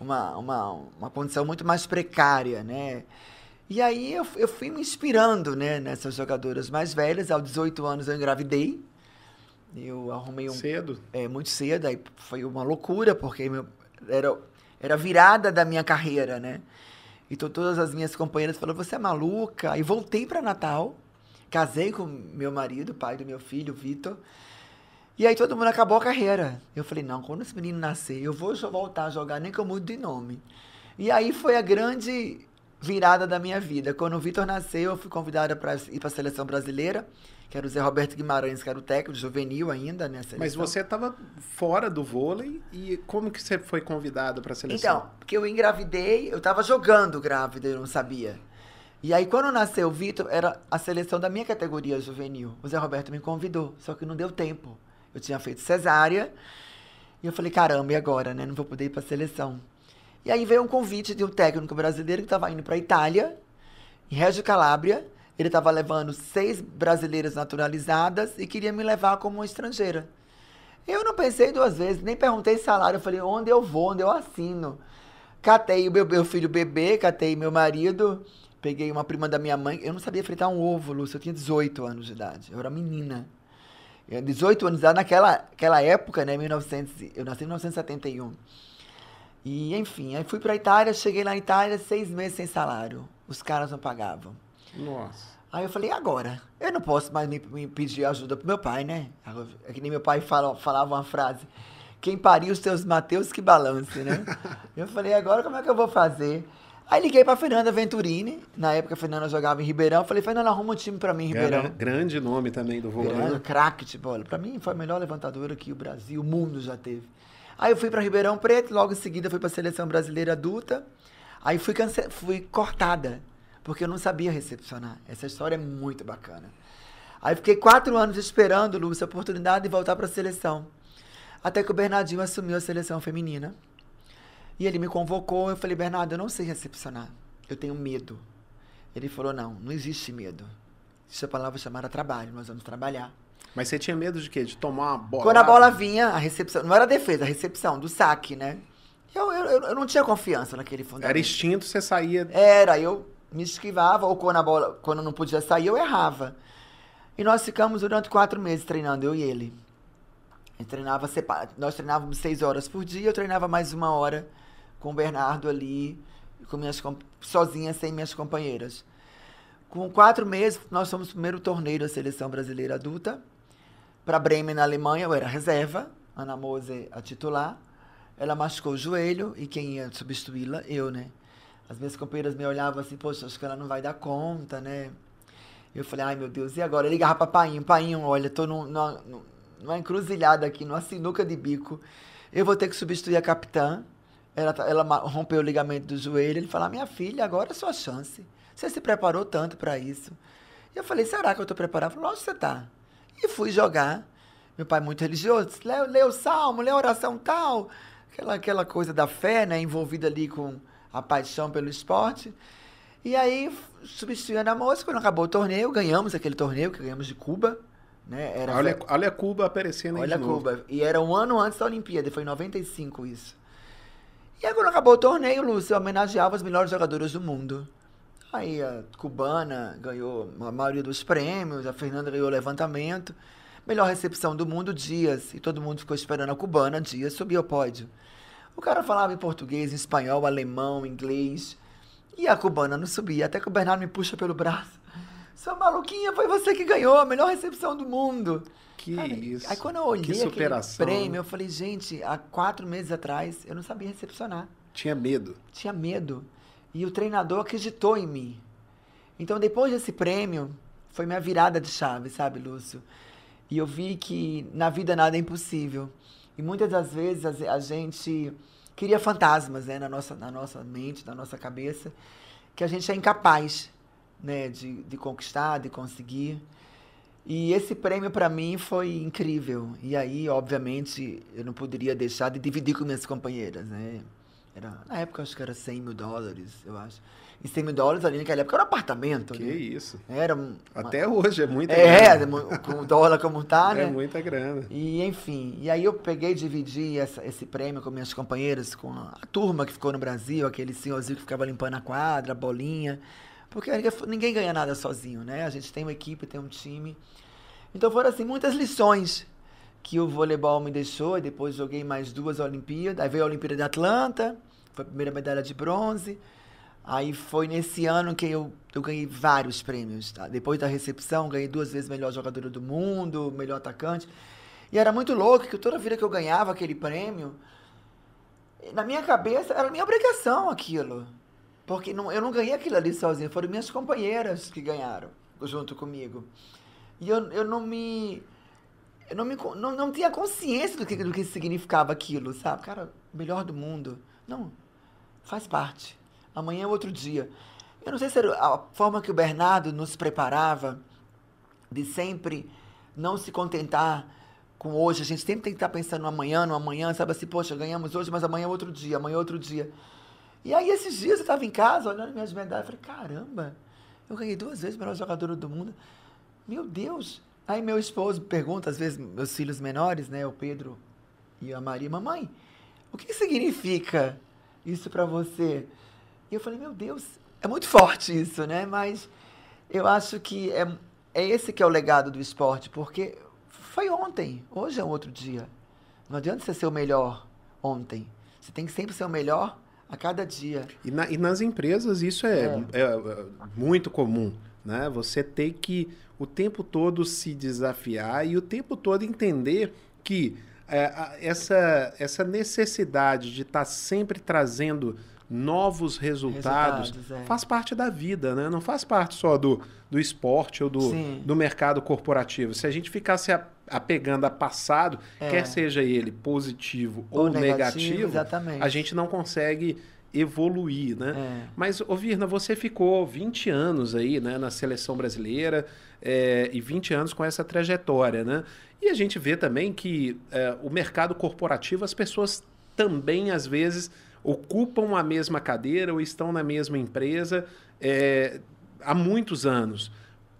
uma, uma, uma condição muito mais precária, né? E aí eu, eu fui me inspirando, né, nessas jogadoras mais velhas. Aos 18 anos eu engravidei, eu arrumei um. Cedo? É, muito cedo. Aí foi uma loucura, porque meu, era, era virada da minha carreira, né? Então todas as minhas companheiras falaram: você é maluca? E voltei para Natal. Casei com meu marido, pai do meu filho, Vitor. E aí todo mundo acabou a carreira. Eu falei: não, quando esse menino nascer, eu vou voltar a jogar, nem que eu mude de nome. E aí foi a grande virada da minha vida. Quando o Vitor nasceu, eu fui convidada para ir para a seleção brasileira que era o Zé Roberto Guimarães, que era o técnico juvenil ainda nessa né, Mas você estava fora do vôlei e como que você foi convidado para a seleção? Então, porque eu engravidei, eu estava jogando grávida, eu não sabia. E aí, quando nasceu o Vitor, era a seleção da minha categoria juvenil. O Zé Roberto me convidou, só que não deu tempo. Eu tinha feito cesárea. E eu falei, caramba, e agora, né? Não vou poder ir para a seleção. E aí veio um convite de um técnico brasileiro que estava indo para a Itália, em Reggio Calabria, ele estava levando seis brasileiras naturalizadas e queria me levar como uma estrangeira. Eu não pensei duas vezes, nem perguntei salário. Eu falei, onde eu vou, onde eu assino? Catei o meu, meu filho bebê, catei meu marido, peguei uma prima da minha mãe. Eu não sabia fritar um ovo, Lúcio. Eu tinha 18 anos de idade. Eu era menina. Eu, 18 anos de idade naquela aquela época, né? 1900, eu nasci em 1971. E, enfim, aí fui para Itália, cheguei na Itália seis meses sem salário. Os caras não pagavam. Nossa. Aí eu falei, agora? Eu não posso mais me, me pedir ajuda pro meu pai, né? É que nem meu pai fala, falava uma frase, quem pariu os teus Mateus que balance, né? eu falei, agora como é que eu vou fazer? Aí liguei pra Fernanda Venturini, na época a Fernanda jogava em Ribeirão, falei, Fernanda, arruma um time pra mim em Ribeirão. Cara, grande nome também do volante. Né? Craque de bola. Pra mim foi a melhor levantadora que o Brasil, o mundo já teve. Aí eu fui pra Ribeirão Preto, logo em seguida fui pra Seleção Brasileira Adulta, aí fui, cance... fui cortada porque eu não sabia recepcionar. Essa história é muito bacana. Aí fiquei quatro anos esperando, Lúcia, a oportunidade de voltar para a seleção. Até que o Bernardinho assumiu a seleção feminina. E ele me convocou, eu falei, Bernardo, eu não sei recepcionar. Eu tenho medo. Ele falou, não, não existe medo. Existe a palavra chamada trabalho, nós vamos trabalhar. Mas você tinha medo de quê? De tomar uma bola? Quando a bola vinha, a recepção. Não era a defesa, a recepção, do saque, né? Eu, eu, eu não tinha confiança naquele fundamento. Era instinto, você saía. Era, eu me esquivava, ou quando a bola, quando não podia sair, eu errava. E nós ficamos durante quatro meses treinando, eu e ele. Eu treinava separado. Nós treinávamos seis horas por dia, eu treinava mais uma hora com o Bernardo ali, com minhas, sozinha, sem minhas companheiras. Com quatro meses, nós fomos primeiro torneio da seleção brasileira adulta. Para Bremen, na Alemanha, eu era reserva, Ana Mose a titular. Ela machucou o joelho e quem ia substituí-la? Eu, né? As minhas companheiras me olhavam assim, poxa, acho que ela não vai dar conta, né? Eu falei, ai meu Deus, e agora? Eu ligava pra Painho, Painho, olha, tô num, numa, numa encruzilhada aqui, numa sinuca de bico. Eu vou ter que substituir a capitã. Ela, tá, ela rompeu o ligamento do joelho. Ele falou, ah, minha filha, agora é sua chance. Você se preparou tanto para isso. E eu falei, será que eu tô preparado? Falei, lógico que você tá. E fui jogar. Meu pai muito religioso, disse, lê, lê o salmo, lê a oração tal. Aquela, aquela coisa da fé, né, envolvida ali com a paixão pelo esporte. E aí, substituindo a moça, quando acabou o torneio, ganhamos aquele torneio que ganhamos de Cuba. Né? Era olha, olha Cuba aparecendo aí Olha Cuba. E era um ano antes da Olimpíada, foi em 95 isso. E aí, quando acabou o torneio, Lúcio homenageava as melhores jogadoras do mundo. Aí a cubana ganhou a maioria dos prêmios, a Fernanda ganhou o levantamento. Melhor recepção do mundo, Dias. E todo mundo ficou esperando a cubana, Dias, subir ao pódio. O cara falava em português, em espanhol, alemão, inglês. E a cubana não subia, até que o Bernardo me puxa pelo braço. Sua maluquinha, foi você que ganhou a melhor recepção do mundo. Que cara, isso. Aí quando eu olhei o prêmio, né? eu falei, gente, há quatro meses atrás eu não sabia recepcionar. Tinha medo. Tinha medo. E o treinador acreditou em mim. Então depois desse prêmio, foi minha virada de chave, sabe, Lúcio? E eu vi que na vida nada é impossível. E muitas das vezes a, a gente cria fantasmas né, na, nossa, na nossa mente, na nossa cabeça, que a gente é incapaz né, de, de conquistar, de conseguir. E esse prêmio para mim foi incrível. E aí, obviamente, eu não poderia deixar de dividir com minhas companheiras, né? Era, na época acho que era 100 mil dólares, eu acho e 100 mil dólares ali naquela época era um apartamento. Que né? isso. Era uma... Até hoje é muita é, grana. É, com o dólar como tá, é né? É muita grana. E enfim, e aí eu peguei e dividi essa, esse prêmio com minhas companheiras, com a, a, turma que ficou no Brasil, aquele senhorzinho que ficava limpando a quadra, a bolinha. Porque ninguém ganha nada sozinho, né? A gente tem uma equipe, tem um time. Então foram assim muitas lições que o voleibol me deixou. E depois joguei mais duas Olimpíadas. Aí veio a Olimpíada de Atlanta, foi a primeira medalha de bronze. Aí foi nesse ano que eu, eu ganhei vários prêmios. Tá? Depois da recepção, ganhei duas vezes melhor jogadora do mundo, melhor atacante. E era muito louco que toda vida que eu ganhava aquele prêmio, na minha cabeça era minha obrigação aquilo. Porque não, eu não ganhei aquilo ali sozinho, foram minhas companheiras que ganharam junto comigo. E eu, eu não me. Eu não, me, não, não tinha consciência do que, do que significava aquilo, sabe? Cara, melhor do mundo. Não, faz parte amanhã é outro dia. Eu não sei se era a forma que o Bernardo nos preparava de sempre não se contentar com hoje. A gente sempre tem que estar pensando no amanhã, no amanhã, sabe assim, poxa, ganhamos hoje, mas amanhã é outro dia, amanhã é outro dia. E aí, esses dias eu estava em casa, olhando minhas medalhas, eu falei, caramba, eu ganhei duas vezes melhor jogadora do mundo. Meu Deus! Aí meu esposo pergunta, às vezes, meus filhos menores, né, o Pedro e a Maria, mamãe, o que significa isso para você? E eu falei, meu Deus, é muito forte isso, né? Mas eu acho que é, é esse que é o legado do esporte, porque foi ontem, hoje é um outro dia. Não adianta você ser o melhor ontem. Você tem que sempre ser o melhor a cada dia. E, na, e nas empresas isso é, é. É, é, muito comum, né? Você tem que o tempo todo se desafiar e o tempo todo entender que é, essa, essa necessidade de estar tá sempre trazendo novos resultados, resultados é. faz parte da vida, né? Não faz parte só do, do esporte ou do, do mercado corporativo. Se a gente ficasse apegando a passado, é. quer seja ele positivo ou, ou negativo, negativo a gente não consegue evoluir, né? É. Mas, Ovirna, você ficou 20 anos aí né, na seleção brasileira é, e 20 anos com essa trajetória, né? E a gente vê também que é, o mercado corporativo, as pessoas também, às vezes, ocupam a mesma cadeira ou estão na mesma empresa é, há muitos anos.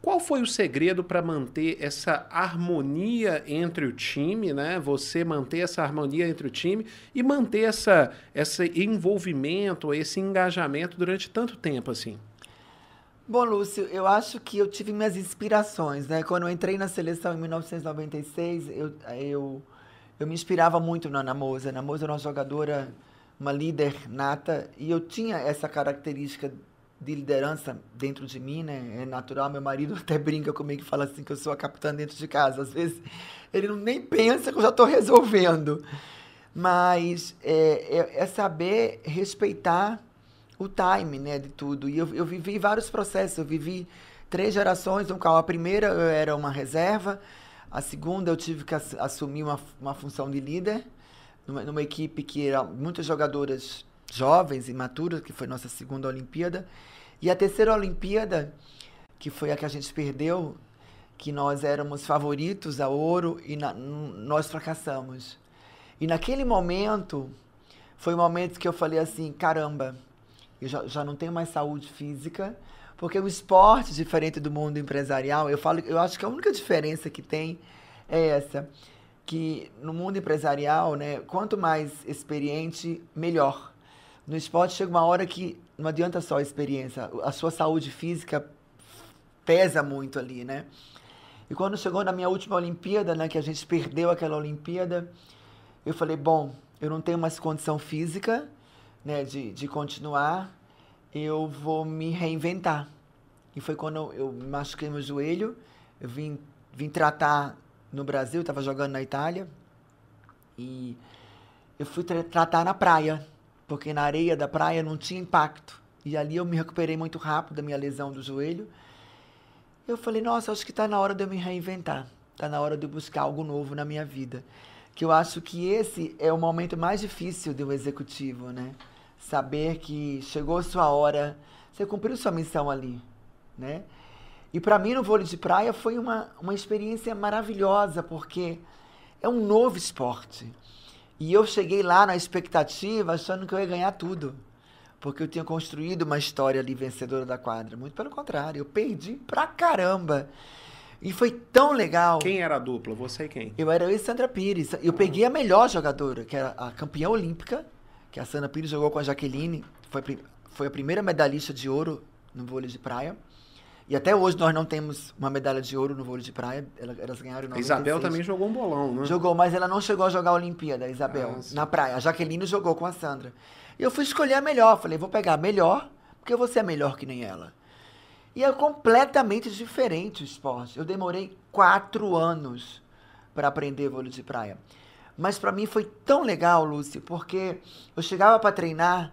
Qual foi o segredo para manter essa harmonia entre o time, né? Você manter essa harmonia entre o time e manter essa, esse envolvimento, esse engajamento durante tanto tempo assim? Bom, Lúcio, eu acho que eu tive minhas inspirações, né? Quando eu entrei na seleção em 1996, eu, eu, eu me inspirava muito na Ana Moza. Ana Moza era uma jogadora uma líder nata e eu tinha essa característica de liderança dentro de mim, né? É natural. Meu marido até brinca comigo e fala assim que eu sou a capitã dentro de casa. Às vezes ele não nem pensa que eu já estou resolvendo. Mas é, é, é, saber respeitar o time, né, de tudo. E eu, eu vivi vários processos. Eu vivi três gerações, no qual a primeira eu era uma reserva, a segunda eu tive que assumir uma, uma função de líder numa, numa equipe que era muitas jogadoras jovens, e maturas, que foi nossa segunda Olimpíada. E a terceira Olimpíada, que foi a que a gente perdeu, que nós éramos favoritos a ouro e na, nós fracassamos. E naquele momento, foi um momento que eu falei assim: caramba, eu já, já não tenho mais saúde física, porque o esporte, diferente do mundo empresarial, eu falo, eu acho que a única diferença que tem é essa que no mundo empresarial, né, quanto mais experiente, melhor. No esporte chega uma hora que não adianta só a experiência, a sua saúde física pesa muito ali, né? E quando chegou na minha última Olimpíada, né, que a gente perdeu aquela Olimpíada, eu falei, bom, eu não tenho mais condição física, né, de, de continuar, eu vou me reinventar. E foi quando eu, eu machuquei meu joelho, eu vim, vim tratar no Brasil, estava jogando na Itália. E eu fui tra tratar na praia, porque na areia da praia não tinha impacto. E ali eu me recuperei muito rápido da minha lesão do joelho. Eu falei, nossa, acho que está na hora de eu me reinventar. Está na hora de eu buscar algo novo na minha vida. Que eu acho que esse é o momento mais difícil de um executivo, né? Saber que chegou a sua hora, você cumpriu sua missão ali, né? E para mim, no vôlei de praia, foi uma, uma experiência maravilhosa, porque é um novo esporte. E eu cheguei lá na expectativa, achando que eu ia ganhar tudo. Porque eu tinha construído uma história ali vencedora da quadra. Muito pelo contrário, eu perdi pra caramba. E foi tão legal. Quem era a dupla? Você e quem? Eu era eu e Sandra Pires. Eu peguei a melhor jogadora, que era a campeã olímpica, que a Sandra Pires jogou com a Jaqueline. Foi, foi a primeira medalhista de ouro no vôlei de praia. E até hoje nós não temos uma medalha de ouro no vôlei de praia. Elas ganharam em A Isabel também jogou um bolão, né? Jogou, mas ela não chegou a jogar a Olimpíada, a Isabel, ah, na praia. A Jaqueline jogou com a Sandra. E eu fui escolher a melhor. Falei, vou pegar a melhor, porque você é melhor que nem ela. E é completamente diferente o esporte. Eu demorei quatro anos para aprender vôlei de praia. Mas para mim foi tão legal, Lúcio, porque eu chegava para treinar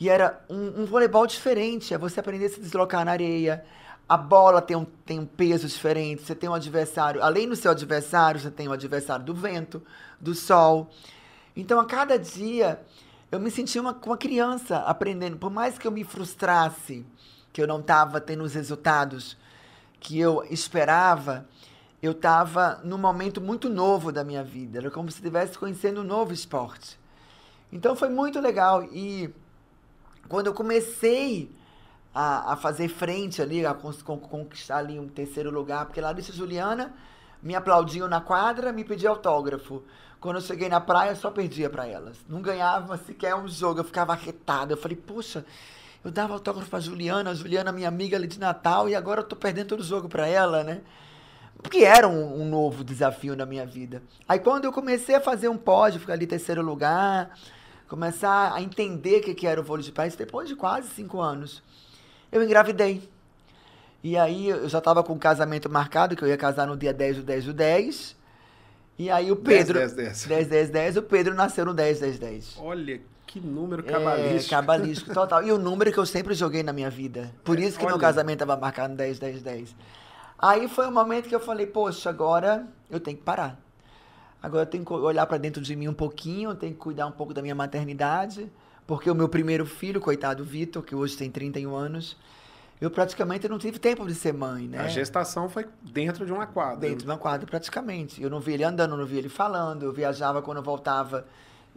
e era um, um voleibol diferente. É você aprender a se deslocar na areia, a bola tem um, tem um peso diferente, você tem um adversário. Além do seu adversário, você tem o um adversário do vento, do sol. Então, a cada dia, eu me sentia uma, uma criança aprendendo. Por mais que eu me frustrasse, que eu não estava tendo os resultados que eu esperava, eu estava num momento muito novo da minha vida. Era como se estivesse conhecendo um novo esporte. Então foi muito legal. E quando eu comecei a, a fazer frente ali, a conquistar ali um terceiro lugar, porque Larissa Juliana me aplaudiu na quadra, me pediu autógrafo. Quando eu cheguei na praia, só perdia para elas. Não ganhava sequer um jogo, eu ficava arretada. Eu falei, puxa, eu dava autógrafo pra Juliana, a Juliana, minha amiga ali de Natal, e agora eu tô perdendo todo o jogo para ela, né? Porque era um, um, novo desafio na minha vida. Aí quando eu comecei a fazer um pódio, ficar ali terceiro lugar, começar a entender o que, que era o vôlei de praia, depois de quase cinco anos, eu engravidei. E aí eu já estava com um casamento marcado, que eu ia casar no dia 10 do 10 do 10. E aí o Pedro. 10, 10, 10. 10, 10, 10 o Pedro nasceu no 10, 10, 10. Olha que número é, cabalístico. É, cabalístico, total. E o número que eu sempre joguei na minha vida. Por isso que Olha. meu casamento estava marcado no 10, 10, 10. Aí foi um momento que eu falei, poxa, agora eu tenho que parar. Agora eu tenho que olhar para dentro de mim um pouquinho, eu tenho que cuidar um pouco da minha maternidade. Porque o meu primeiro filho, coitado Vitor, que hoje tem 31 anos, eu praticamente não tive tempo de ser mãe, né? A gestação foi dentro de uma quadra. Dentro de uma quadra, praticamente. Eu não vi ele andando, não vi ele falando. Eu viajava quando eu voltava,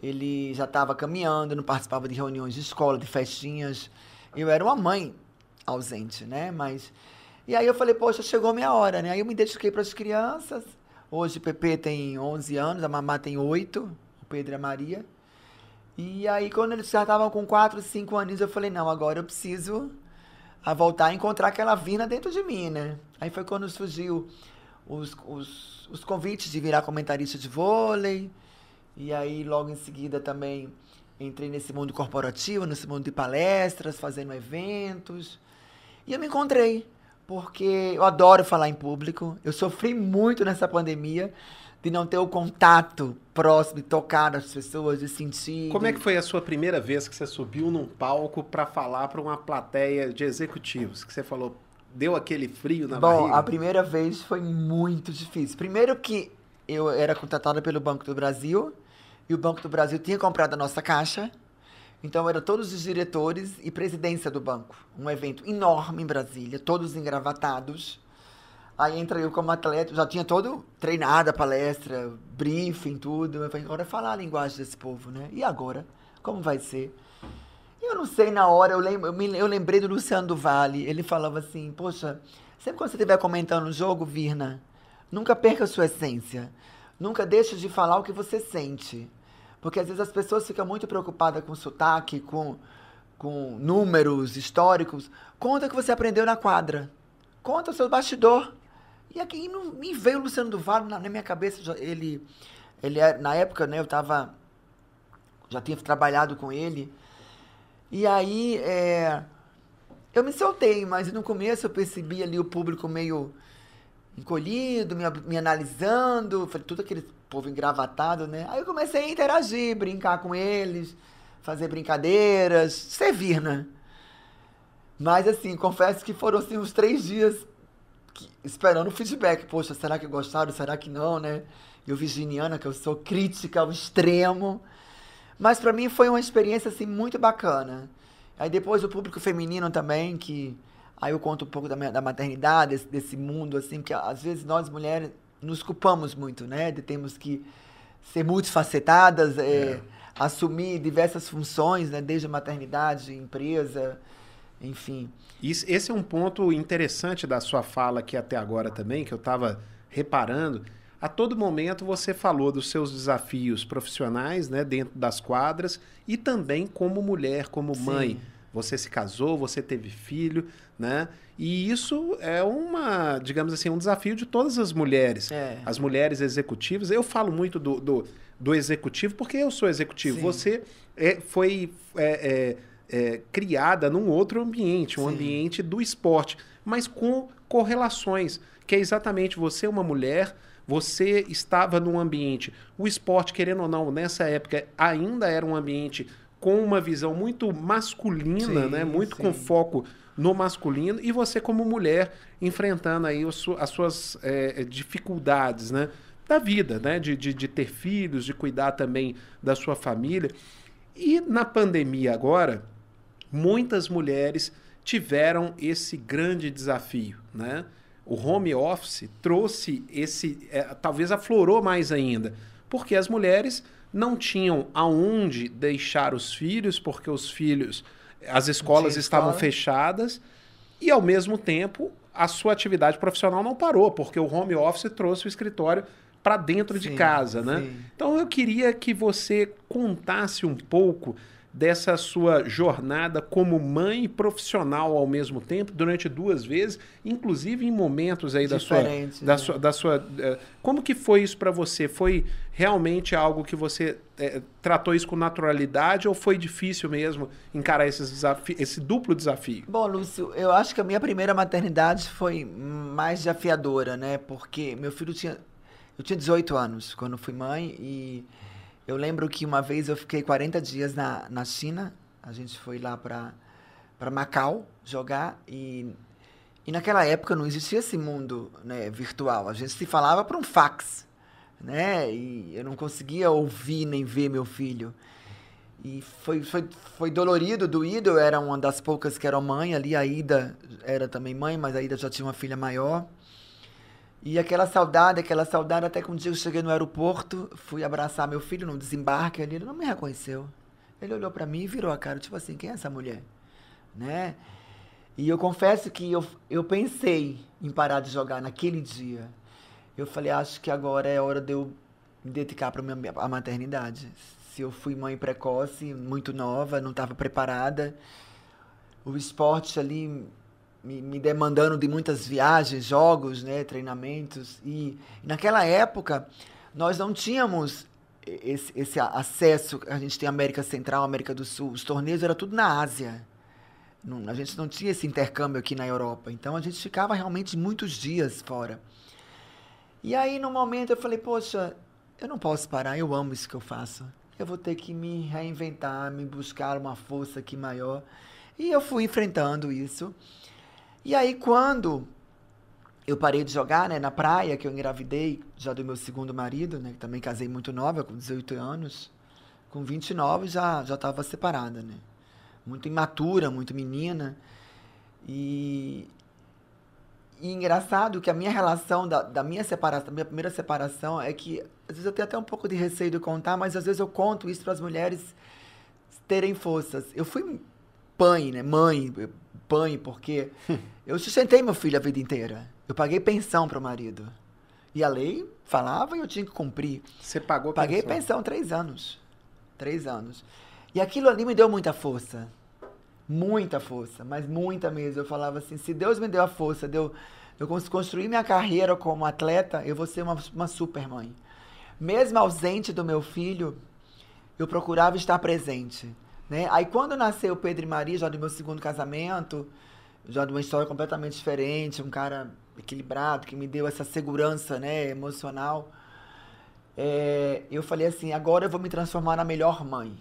ele já estava caminhando, não participava de reuniões de escola, de festinhas. Eu era uma mãe ausente, né? Mas e aí eu falei, poxa, chegou a minha hora, né? Aí eu me dediquei para as crianças. Hoje o Pepe tem 11 anos, a Mamá tem 8, o Pedro e a Maria. E aí, quando eles já estavam com 4, 5 anos, eu falei, não, agora eu preciso a ah, voltar a encontrar aquela vina dentro de mim, né? Aí foi quando surgiu os, os, os convites de virar comentarista de vôlei. E aí, logo em seguida, também entrei nesse mundo corporativo, nesse mundo de palestras, fazendo eventos. E eu me encontrei, porque eu adoro falar em público. Eu sofri muito nessa pandemia de não ter o contato próximo, de tocar as pessoas, de sentir. Como é que foi a sua primeira vez que você subiu num palco para falar para uma plateia de executivos? Que você falou, deu aquele frio na Bom, barriga? Bom, a primeira vez foi muito difícil. Primeiro que eu era contratada pelo Banco do Brasil e o Banco do Brasil tinha comprado a nossa caixa. Então, eram todos os diretores e presidência do banco. Um evento enorme em Brasília, todos engravatados. Aí entra eu como atleta, já tinha todo a palestra, briefing, tudo. Eu falei, agora é falar a linguagem desse povo, né? E agora? Como vai ser? Eu não sei, na hora, eu, lembro, eu, lembrei do Luciano do Vale. Ele falava assim, poxa, sempre quando você estiver comentando o jogo, Virna, nunca perca a sua essência. Nunca deixe de falar o que você sente. Porque às vezes as pessoas ficam muito preocupadas com sotaque, com, com números históricos. Conta o que você aprendeu na quadra. Conta o seu bastidor. E aqui não, me veio o Luciano Duval na, na minha cabeça. Ele, ele é, na época, né, eu tava. Já tinha trabalhado com ele. E aí é, eu me soltei, mas no começo eu percebi ali o público meio encolhido, me, me analisando, tudo aquele povo engravatado, né? Aí eu comecei a interagir, brincar com eles, fazer brincadeiras, servir, né? Mas assim, confesso que foram assim, uns três dias esperando o feedback. Poxa, será que gostaram? Será que não, né? Eu virginiana, que eu sou crítica ao extremo. Mas para mim foi uma experiência, assim, muito bacana. Aí depois o público feminino também, que... Aí eu conto um pouco da, minha, da maternidade, desse, desse mundo, assim, que às vezes nós mulheres nos culpamos muito, né? De temos que ser multifacetadas, é, é. assumir diversas funções, né? Desde a maternidade, empresa, enfim. Isso, esse é um ponto interessante da sua fala aqui até agora também, que eu estava reparando. A todo momento você falou dos seus desafios profissionais, né, dentro das quadras e também como mulher, como mãe. Você se casou, você teve filho, né? E isso é uma, digamos assim, um desafio de todas as mulheres. É. As mulheres executivas. Eu falo muito do, do, do executivo porque eu sou executivo. Sim. Você é, foi. É, é é, criada num outro ambiente, um Sim. ambiente do esporte, mas com correlações, que é exatamente você, é uma mulher, você estava num ambiente, o esporte, querendo ou não, nessa época ainda era um ambiente com uma visão muito masculina, sim, né? Muito sim. com foco no masculino e você como mulher enfrentando aí su as suas é, dificuldades, né? Da vida, né? De, de, de, ter filhos, de cuidar também da sua família. E na pandemia agora, muitas mulheres tiveram esse grande desafio, né? O home office trouxe esse, é, talvez aflorou mais ainda, porque as mulheres não tinham aonde deixar os filhos, porque os filhos, as escolas estavam fechadas e ao mesmo tempo a sua atividade profissional não parou, porque o home office trouxe o escritório para dentro sim, de casa, né? Sim. Então eu queria que você contasse um pouco dessa sua jornada como mãe e profissional ao mesmo tempo, durante duas vezes, inclusive em momentos aí da sua, né? da sua, da sua, eh, como que foi isso para você? Foi realmente algo que você é, tratou isso com naturalidade ou foi difícil mesmo encarar esses desafio, esse duplo desafio? Bom, Lúcio, eu acho que a minha primeira maternidade foi mais desafiadora, né? Porque meu filho tinha eu tinha 18 anos quando fui mãe e eu lembro que uma vez eu fiquei 40 dias na, na China. A gente foi lá para Macau jogar e e naquela época não existia esse mundo né, virtual. A gente se falava por um fax, né? E eu não conseguia ouvir nem ver meu filho. E foi, foi, foi dolorido, doído. Eu era uma das poucas que era mãe ali. A Ida era também mãe, mas a Ida já tinha uma filha maior. E aquela saudade, aquela saudade, até que um dia eu cheguei no aeroporto, fui abraçar meu filho no desembarque ali, ele não me reconheceu. Ele olhou para mim e virou a cara, tipo assim, quem é essa mulher? Né? E eu confesso que eu, eu pensei em parar de jogar naquele dia. Eu falei, acho que agora é hora de eu me dedicar para a maternidade. Se eu fui mãe precoce, muito nova, não estava preparada, o esporte ali me, me, demandando de muitas viagens, jogos, né, treinamentos. E naquela época nós não tínhamos esse, esse acesso. A gente tem América Central, América do Sul. Os torneios era tudo na Ásia. Não, a gente não tinha esse intercâmbio aqui na Europa. Então a gente ficava realmente muitos dias fora. E aí no momento eu falei, poxa, eu não posso parar. Eu amo isso que eu faço. Eu vou ter que me reinventar, me buscar uma força aqui maior. E eu fui enfrentando isso. E aí, quando eu parei de jogar, né, na praia, que eu engravidei já do meu segundo marido, né, que também casei muito nova, com 18 anos. Com 29 já já estava separada, né? Muito imatura, muito menina. E, e engraçado que a minha relação da, da minha separação, da minha primeira separação é que às vezes eu tenho até um pouco de receio de contar, mas às vezes eu conto isso para as mulheres terem forças. Eu fui mãe, né? Mãe, acompanhe, porque eu sustentei meu filho a vida inteira. Eu paguei pensão para o marido. E a lei falava e eu tinha que cumprir. Você pagou pensão? Paguei pensão três anos. Três anos. E aquilo ali me deu muita força. Muita força, mas muita mesmo. Eu falava assim: se Deus me deu a força, deu. Eu construí minha carreira como atleta, eu vou ser uma, uma super mãe. Mesmo ausente do meu filho, eu procurava estar presente. Né? Aí quando nasceu Pedro e Maria, já do meu segundo casamento, já de uma história completamente diferente, um cara equilibrado, que me deu essa segurança né, emocional, é, eu falei assim, agora eu vou me transformar na melhor mãe.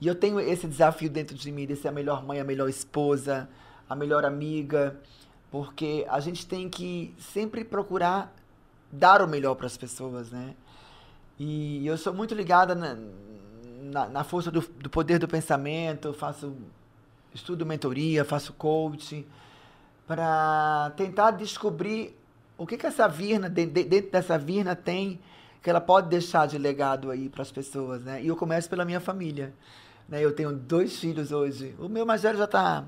E eu tenho esse desafio dentro de mim, de ser a melhor mãe, a melhor esposa, a melhor amiga, porque a gente tem que sempre procurar dar o melhor para as pessoas, né? E eu sou muito ligada na, na força do, do, poder do pensamento, faço estudo mentoria, faço coaching, para tentar descobrir o que, que essa virna, dentro dessa virna, tem que ela pode deixar de legado aí para as pessoas, né? E eu começo pela minha família. Né? Eu tenho dois filhos hoje. O meu mais velho já está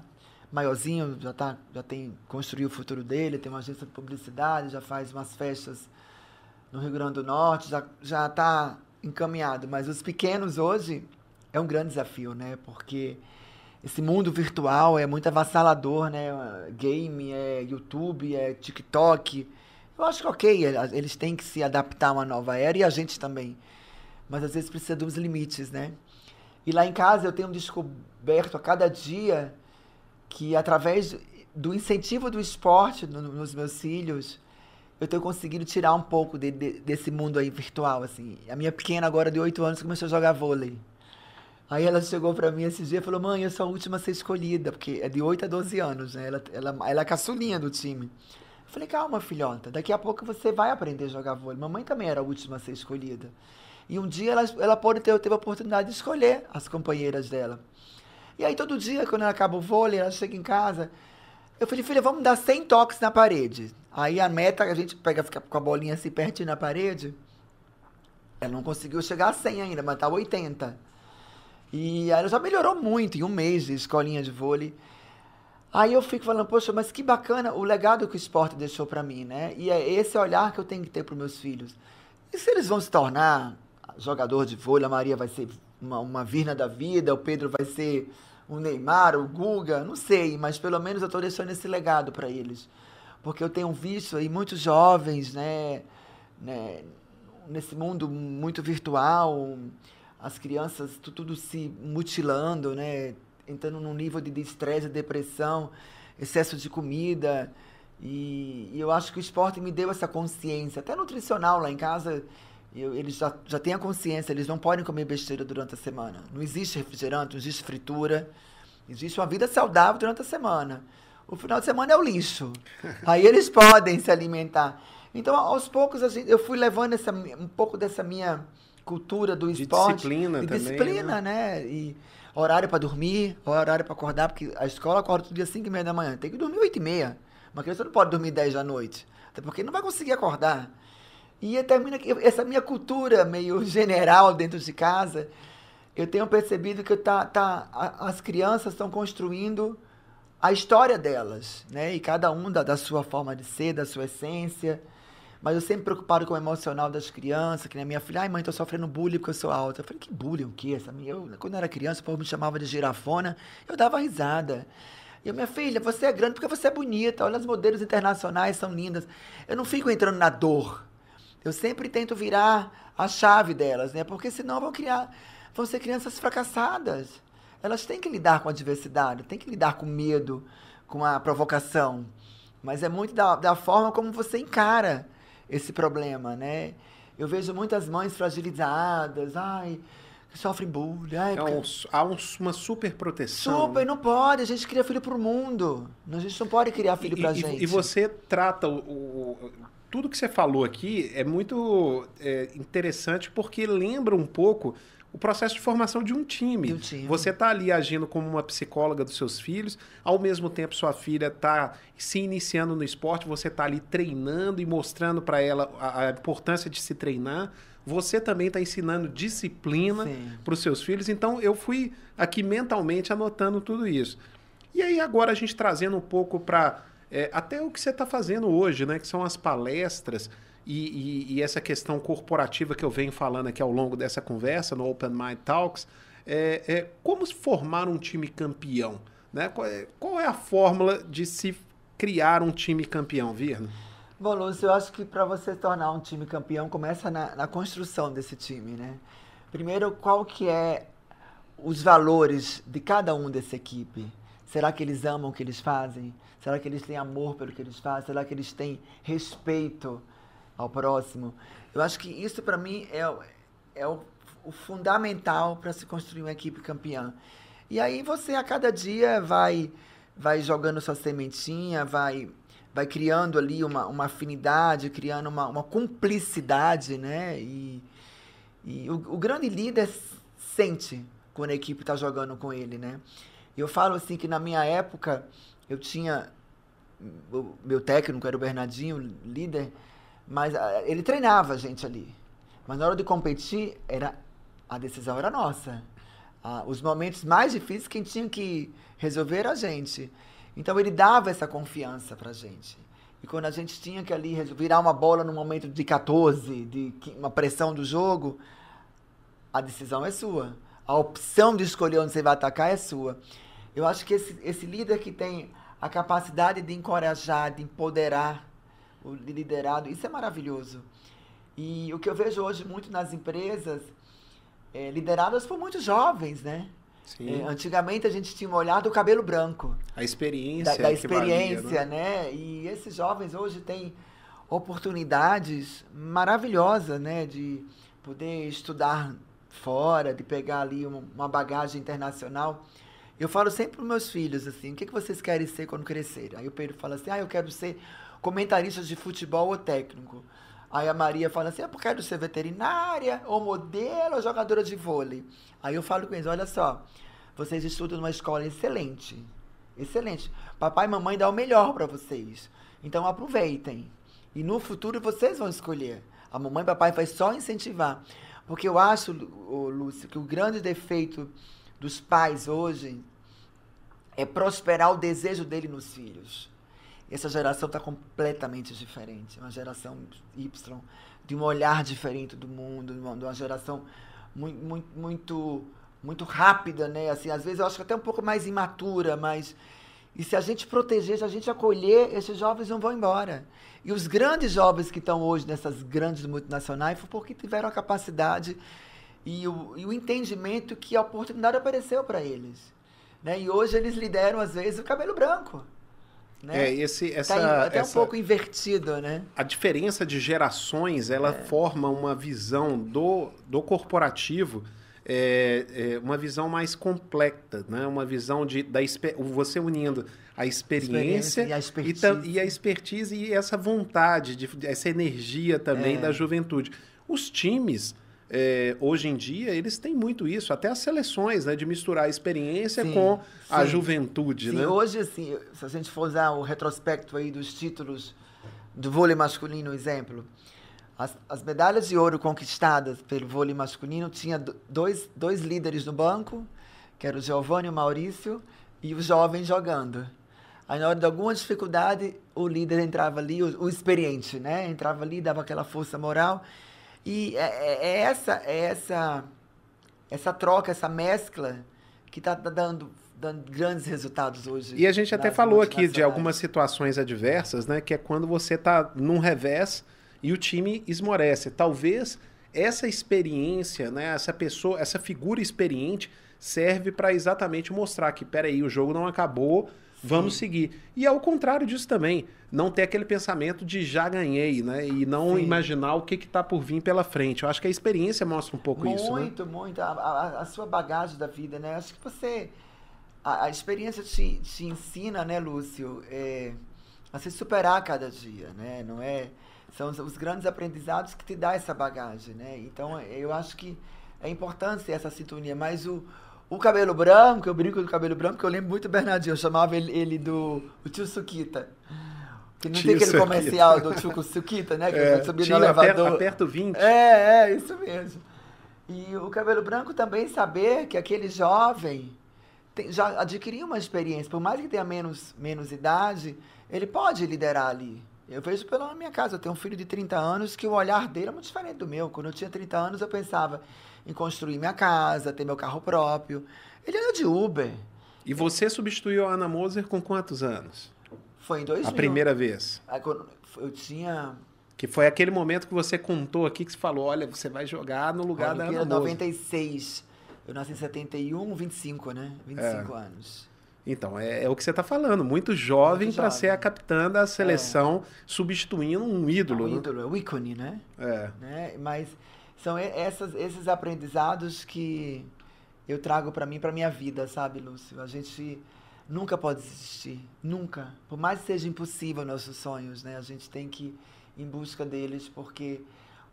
maiorzinho, já, tá, já tem construído o futuro dele, tem uma agência de publicidade, já faz umas festas no Rio Grande do Norte, já, já está encaminhado, mas os pequenos hoje é um grande desafio, né? Porque esse mundo virtual é muito avassalador, né? Game, é YouTube, é TikTok. Eu acho que ok, eles têm que se adaptar a uma nova era e a gente também. Mas às vezes precisa dos limites, né? E lá em casa eu tenho descoberto a cada dia que através do incentivo do esporte nos meus filhos, eu tô conseguindo tirar um pouco de, de, desse mundo aí virtual, assim. A minha pequena agora de 8 anos começou a jogar vôlei. Aí ela chegou para mim esse dia e falou, mãe, eu sou a última a ser escolhida, porque é de 8 a 12 anos, né? Ela, ela, ela é a caçulinha do time. Eu falei, calma, filhota, daqui a pouco você vai aprender a jogar vôlei. Mamãe também era a última a ser escolhida. E um dia ela, ela pode ter, teve a oportunidade de escolher as companheiras dela. E aí todo dia, quando ela acaba o vôlei, ela chega em casa, eu falei, filha, vamos dar 100 toques na parede. Aí a meta, a gente pega, fica com a bolinha assim pertinho na parede. Ela não conseguiu chegar a 100 ainda, mas tá 80. E ela já melhorou muito em um mês de escolinha de vôlei. Aí eu fico falando, poxa, mas que bacana o legado que o esporte deixou para mim, né? E é esse olhar que eu tenho que ter para meus filhos. E se eles vão se tornar jogador de vôlei, a Maria vai ser uma, uma virna da vida, o Pedro vai ser o Neymar, o Guga, não sei, mas pelo menos eu estou deixando esse legado para eles. Porque eu tenho visto aí muitos jovens, né, né nesse mundo muito virtual, as crianças tudo se mutilando, né, entrando num nível de estresse, depressão, excesso de comida. E, e eu acho que o esporte me deu essa consciência, até nutricional lá em casa eu, eles já, já têm a consciência, eles não podem comer besteira durante a semana. Não existe refrigerante, não existe fritura. Existe uma vida saudável durante a semana. O final de semana é o lixo. Aí eles podem se alimentar. Então, aos poucos, gente, eu fui levando essa, um pouco dessa minha cultura do de esporte. Disciplina também. Disciplina, né? né? E horário para dormir, horário para acordar, porque a escola acorda todo dia às 5 e meia da manhã. Tem que dormir 8 e meia. Uma criança não pode dormir 10 da noite. Até porque não vai conseguir acordar. E termina que essa minha cultura meio general dentro de casa, eu tenho percebido que tá, tá, a, as crianças estão construindo a história delas, né? E cada um da, da sua forma de ser, da sua essência. Mas eu sempre preocupado com o emocional das crianças, que nem a minha filha, ai mãe, tô sofrendo bullying porque eu sou alta. Eu falei, que bullying o quê? Essa minha, eu, quando eu era criança, o povo me chamava de girafona, eu dava risada. E eu, minha filha, você é grande porque você é bonita, olha as modelos internacionais, são lindas. Eu não fico entrando na dor, eu sempre tento virar a chave delas, né? Porque senão vão criar, vão ser crianças fracassadas. Elas têm que lidar com a diversidade, têm que lidar com o medo, com a provocação. Mas é muito da, da forma como você encara esse problema, né? Eu vejo muitas mães fragilizadas, ai, que sofrem bullying. Ai, é um, há um, uma super proteção. Super, não pode. A gente cria filho para o mundo. A gente não pode criar filho para gente. E, e você trata o, o, tudo que você falou aqui é muito é, interessante porque lembra um pouco o processo de formação de um time. um time. Você está ali agindo como uma psicóloga dos seus filhos, ao mesmo tempo sua filha está se iniciando no esporte, você está ali treinando e mostrando para ela a, a, importância de se treinar. Você também está ensinando disciplina para os seus filhos. Então eu fui aqui mentalmente anotando tudo isso. E aí agora a gente trazendo um pouco para é, até o que você está fazendo hoje, né? Que são as palestras e, e, e, essa questão corporativa que eu venho falando aqui ao longo dessa conversa no Open Mind Talks. É, é como formar um time campeão? Né? Qual, é, qual é a fórmula de se criar um time campeão, Virno? Bom, Lúcio, eu acho que para você tornar um time campeão, começa na, na construção desse time, né? Primeiro, qual que é os valores de cada um dessa equipe? Será que eles amam o que eles fazem? Será que eles têm amor pelo que eles fazem? Será que eles têm respeito ao próximo? Eu acho que isso, para mim, é, é o, o fundamental para se construir uma equipe campeã. E aí você, a cada dia, vai, vai jogando sua sementinha, vai, vai criando ali uma, uma afinidade, criando uma, uma cumplicidade, né? E, e o, o grande líder sente quando a equipe está jogando com ele, né? Eu falo assim que na minha época eu tinha o meu técnico era o Bernardinho, líder, mas ah, ele treinava a gente ali. Mas na hora de competir, era a decisão era nossa. Ah, os momentos mais difíceis quem tinha que resolver era a gente. Então ele dava essa confiança pra gente. E quando a gente tinha que ali virar uma bola no momento de 14, de uma pressão do jogo, a decisão é sua. A opção de escolher onde você vai atacar é sua. Eu acho que esse, esse líder que tem a capacidade de encorajar, de empoderar o liderado, isso é maravilhoso. E o que eu vejo hoje muito nas empresas, é, lideradas por muitos jovens, né? É, antigamente a gente tinha um olhar do cabelo branco. A experiência. Da, da é experiência, valia, né? né? E esses jovens hoje têm oportunidades maravilhosas, né? De poder estudar fora, de pegar ali uma bagagem internacional. Eu falo sempre para meus filhos assim, o que, que vocês querem ser quando crescerem? Aí o Pedro fala assim, ah, eu quero ser comentarista de futebol ou técnico. Aí a Maria fala assim, ah, eu quero ser veterinária, ou modelo, ou jogadora de vôlei. Aí eu falo com eles, olha só, vocês estudam numa escola excelente, excelente. Papai e mamãe dá o melhor para vocês. Então aproveitem. E no futuro vocês vão escolher. A mamãe e papai vai só incentivar. Porque eu acho, Lúcio, que o grande defeito dos pais hoje é prosperar o desejo dele nos filhos. Essa geração está completamente diferente. Uma geração Y, de um olhar diferente do mundo, de uma geração muito, muito, muito, muito rápida, né? Assim, às vezes eu acho que até um pouco mais imatura, mas. E se a gente proteger, se a gente acolher, esses jovens não vão embora. E os grandes jovens que estão hoje nessas grandes multinacionais foi porque tiveram a capacidade e o, e o entendimento que a oportunidade apareceu para eles. Né? E hoje eles lideram, às vezes, o cabelo branco. Né? É, esse, tá essa, tá até essa, um pouco invertido, né? A diferença de gerações, ela é. forma uma visão do, do corporativo, é, é, uma visão mais completa, né? Uma visão de da, você unindo a experiência, experiência e, a e, e, a expertise e essa vontade, de, essa energia também é. da juventude. Os times é, hoje em dia, eles têm muito isso, até as seleções, né? De misturar a experiência sim, com sim. a juventude, sim, né? Hoje, assim, se a gente for usar o retrospecto aí dos títulos do vôlei masculino, exemplo, as, as medalhas de ouro conquistadas pelo vôlei masculino tinha dois, dois líderes no banco, que era o Giovanni e o Maurício, e o jovem jogando. Aí, na hora de alguma dificuldade, o líder entrava ali, o, o experiente, né? Entrava ali, dava aquela força moral e é, é, é essa, é essa, essa troca, essa mescla que está dando dando grandes resultados hoje. E a gente até falou aqui de algumas situações adversas, né? Que é quando você está num revés e o time esmorece. Talvez essa experiência, né? Essa pessoa, essa figura experiente serve para exatamente mostrar que, peraí, o jogo não acabou Vamos Sim. seguir. E é o contrário disso também, não ter aquele pensamento de já ganhei, né? E não Sim. imaginar o que está por vir pela frente. Eu acho que a experiência mostra um pouco né? muito, isso. Muito, né? muito. A, a, a, sua bagagem da vida, né? Acho que você. A, a experiência te, te, ensina, né, Lúcio, é, a se superar cada dia, né? Não é. São os, os grandes aprendizados que te dá essa bagagem, né? Então, eu acho que é importante essa sintonia, mas o, o cabelo branco, eu brinco do cabelo branco, porque eu lembro muito do Bernardinho. Eu chamava ele, ele do o tio Suquita. Que não tio tem aquele Suquita. comercial do tio Suquita, né? Que é, subia no elevador. Aperta o 20. É, é, isso mesmo. E o cabelo branco também saber que aquele jovem tem, já adquiriu uma experiência. Por mais que tenha menos, menos idade, ele pode liderar ali. Eu vejo pela minha casa. Eu tenho um filho de 30 anos que o olhar dele é muito diferente do meu. Quando eu tinha 30 anos, eu pensava em construir minha casa, ter meu carro próprio. Ele era de Uber. E você substituiu a Ana Moser com quantos anos? Foi em 2000. A primeira vez. Eu tinha... Que foi aquele momento que você contou aqui, que você falou, olha, você vai jogar no lugar da Ana Moser. 96. Eu nasci em 71, 25, né? 25 é. anos. Então, é, é, o que você está falando. Muito jovem para ser a capitã da seleção, é. substituindo um ídolo. Um né? ídolo, é um ícone, né? É. Né? Mas são essas, esses aprendizados que eu trago para mim, para minha vida, sabe, Lúcio? A gente nunca pode desistir, nunca. Por mais que seja impossível nossos sonhos, né? A gente tem que ir em busca deles, porque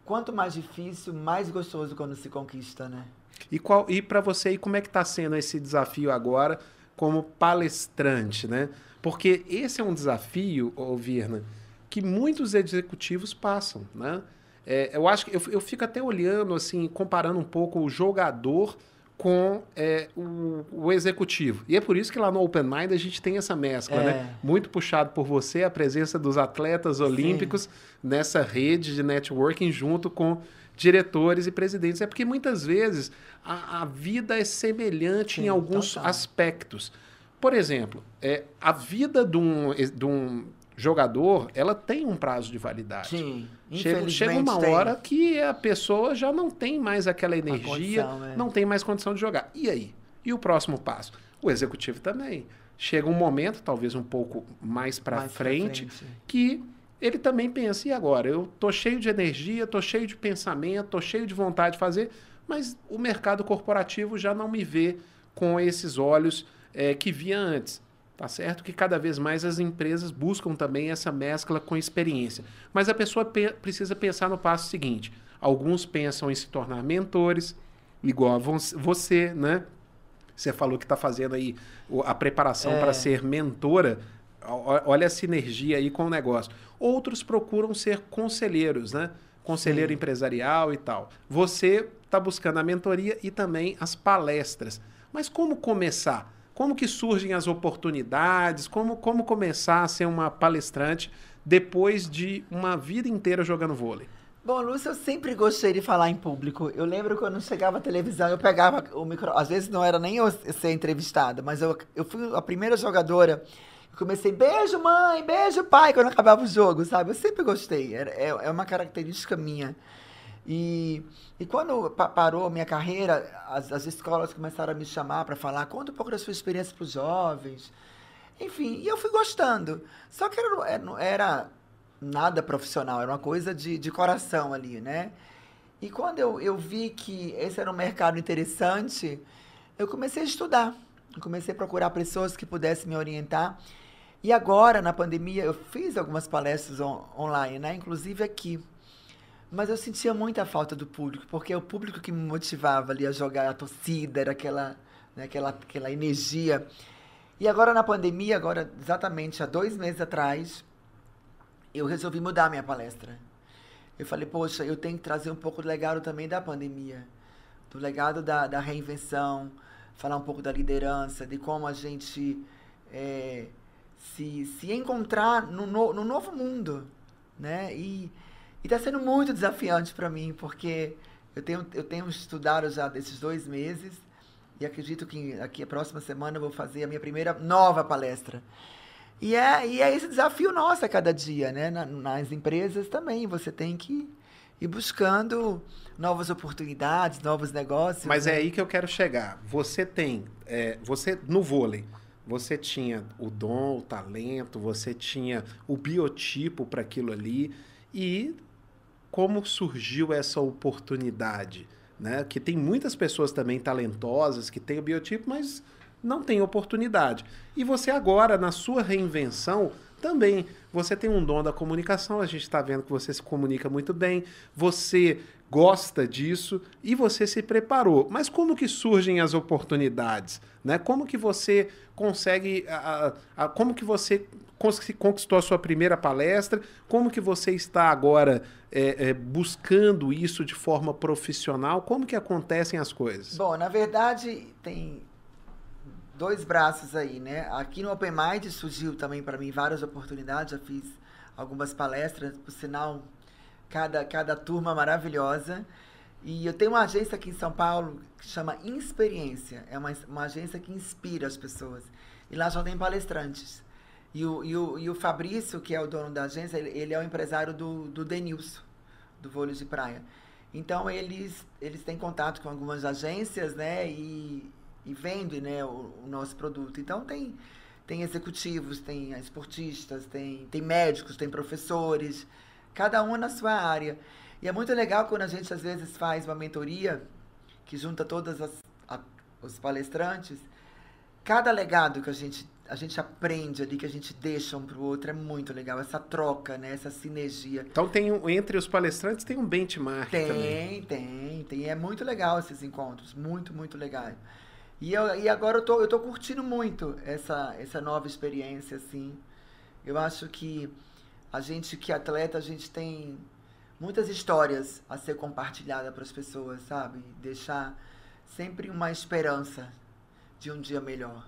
quanto mais difícil, mais gostoso quando se conquista, né? E qual e para você e como é que está sendo esse desafio agora como palestrante, né? Porque esse é um desafio, Virna, que muitos executivos passam, né? É, eu acho que eu, eu fico até olhando, assim, comparando um pouco o jogador com é, o, o, executivo. E é por isso que lá no Open Mind a gente tem essa mescla, é. né? Muito puxado por você, a presença dos atletas olímpicos Sim. nessa rede de networking junto com diretores e presidentes. É porque muitas vezes a, a vida é semelhante Sim, em alguns aspectos. Por exemplo, é, a vida de um, de um jogador, ela tem um prazo de validade. Sim, chega, chega uma tem. hora que a pessoa já não tem mais aquela energia, condição, é. não tem mais condição de jogar. E aí? E o próximo passo? O executivo também. Chega um momento, talvez um pouco mais para frente, frente, que ele também pensa, e agora? Eu tô cheio de energia, tô cheio de pensamento, tô cheio de vontade de fazer, mas o mercado corporativo já não me vê com esses olhos é, que via antes. Tá certo? Que cada vez mais as empresas buscam também essa mescla com experiência. Mas a pessoa pe precisa pensar no passo seguinte. Alguns pensam em se tornar mentores, igual a vo você, né? Você falou que está fazendo aí a preparação é. para ser mentora. Olha a sinergia aí com o negócio. Outros procuram ser conselheiros, né? Conselheiro Sim. empresarial e tal. Você está buscando a mentoria e também as palestras. Mas como começar? Como que surgem as oportunidades? Como, como começar a ser uma palestrante depois de uma vida inteira jogando vôlei? Bom, Lúcia, eu sempre gostei de falar em público. Eu lembro quando chegava a televisão, eu pegava o microfone. Às vezes não era nem eu ser entrevistada, mas eu, eu fui a primeira jogadora. Comecei, beijo mãe, beijo pai, quando acabava o jogo, sabe? Eu sempre gostei, é, é uma característica minha. E, e quando parou a minha carreira, as, as escolas começaram a me chamar para falar, conta um pouco da sua experiência para os jovens. Enfim, e eu fui gostando. Só que era, era nada profissional, era uma coisa de, de coração ali, né? E quando eu, eu vi que esse era um mercado interessante, eu comecei a estudar. Eu comecei a procurar pessoas que pudessem me orientar. E agora, na pandemia, eu fiz algumas palestras on online, né? inclusive aqui. Mas eu sentia muita falta do público, porque é o público que me motivava ali a jogar, a torcida, era aquela, né, aquela, aquela energia. E agora na pandemia, agora exatamente há dois meses atrás, eu resolvi mudar minha palestra. Eu falei, poxa, eu tenho que trazer um pouco do legado também da pandemia, do legado da, da reinvenção, falar um pouco da liderança, de como a gente é, se, se encontrar no, no, no novo mundo, né? E e está sendo muito desafiante para mim, porque eu tenho, eu tenho estudado já desses dois meses e acredito que aqui a próxima semana eu vou fazer a minha primeira nova palestra. E é, e é esse desafio nosso a cada dia, né? Na, nas empresas também, você tem que ir buscando novas oportunidades, novos negócios. Mas é né? é aí que eu quero chegar. Você tem, é, você no vôlei, você tinha o dom, o talento, você tinha o biotipo para aquilo ali e como surgiu essa oportunidade? Né? Que tem muitas pessoas também talentosas que têm o biotipo, mas não tem oportunidade. E você agora, na sua reinvenção, também você tem um dom da comunicação, a gente está vendo que você se comunica muito bem, você gosta disso e você se preparou. Mas como que surgem as oportunidades? Né? Como que você consegue. A, a, como que você conquistou a sua primeira palestra? Como que você está agora é, é, buscando isso de forma profissional? Como que acontecem as coisas? Bom, na verdade, tem dois braços aí, né? Aqui no Open Mind surgiu também para mim várias oportunidades, já fiz algumas palestras, por sinal, cada, cada turma maravilhosa. E eu tenho uma agência aqui em São Paulo que chama Inexperiência. É uma, uma agência que inspira as pessoas. E lá já tem palestrantes. E o, e o, e o Fabrício, que é o dono da agência, ele, ele é o empresário do, do Denilson, do vôlei de praia. Então, eles, eles têm contato com algumas agências, né? E, e vende né, o, o nosso produto. Então tem, tem executivos, tem esportistas, tem, tem médicos, tem professores, cada um na sua área. E é muito legal quando a gente às vezes faz uma mentoria que junta todas as, a, os palestrantes. Cada legado que a gente a gente aprende ali, que a gente deixa um pro outro, é muito legal. Essa troca, né? Essa sinergia. Então tem um, entre os palestrantes tem um benchmark tem, também. tem, tem. É muito legal esses encontros, muito, muito legal. E, eu, e agora eu tô, eu tô curtindo muito essa, essa nova experiência, assim. Eu acho que a gente que é atleta, a gente tem muitas histórias a ser compartilhada para as pessoas, sabe? Deixar sempre uma esperança de um dia melhor.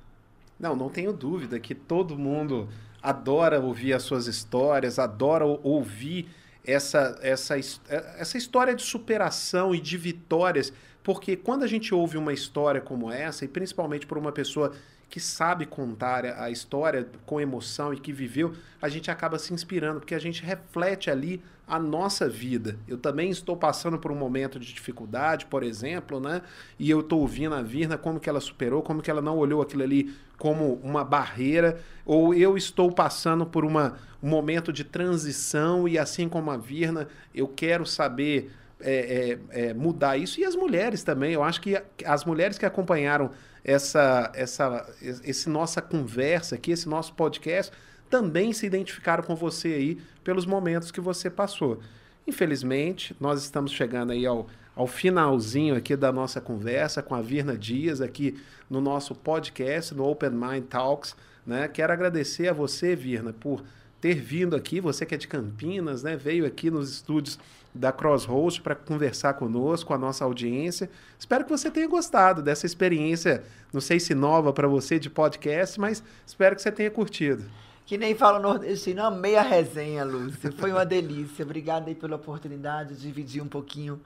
Não, não tenho dúvida que todo mundo adora ouvir as suas histórias, adora ouvir essa, essa, essa história de superação e de vitórias porque quando a gente ouve uma história como essa, e principalmente por uma pessoa que sabe contar a história com emoção e que viveu, a gente acaba se inspirando, porque a gente reflete ali a nossa vida. Eu também estou passando por um momento de dificuldade, por exemplo, né? E eu estou ouvindo a Virna, como que ela superou, como que ela não olhou aquilo ali como uma barreira, ou eu estou passando por uma, um momento de transição e assim como a Virna, eu quero saber é, é, é, mudar isso. E as mulheres também. Eu acho que as mulheres que acompanharam essa, essa esse nossa conversa aqui, esse nosso podcast, também se identificaram com você aí pelos momentos que você passou. Infelizmente, nós estamos chegando aí ao, ao finalzinho aqui da nossa conversa com a Virna Dias aqui no nosso podcast, no Open Mind Talks. Né? Quero agradecer a você, Virna, por ter vindo aqui. Você que é de Campinas, né? veio aqui nos estúdios da Crossroads para conversar conosco, com a nossa audiência. Espero que você tenha gostado dessa experiência, não sei se nova para você de podcast, mas espero que você tenha curtido. Que nem fala nordestino, amei a resenha, Lúcia. Foi uma delícia. Obrigada aí pela oportunidade de dividir um pouquinho,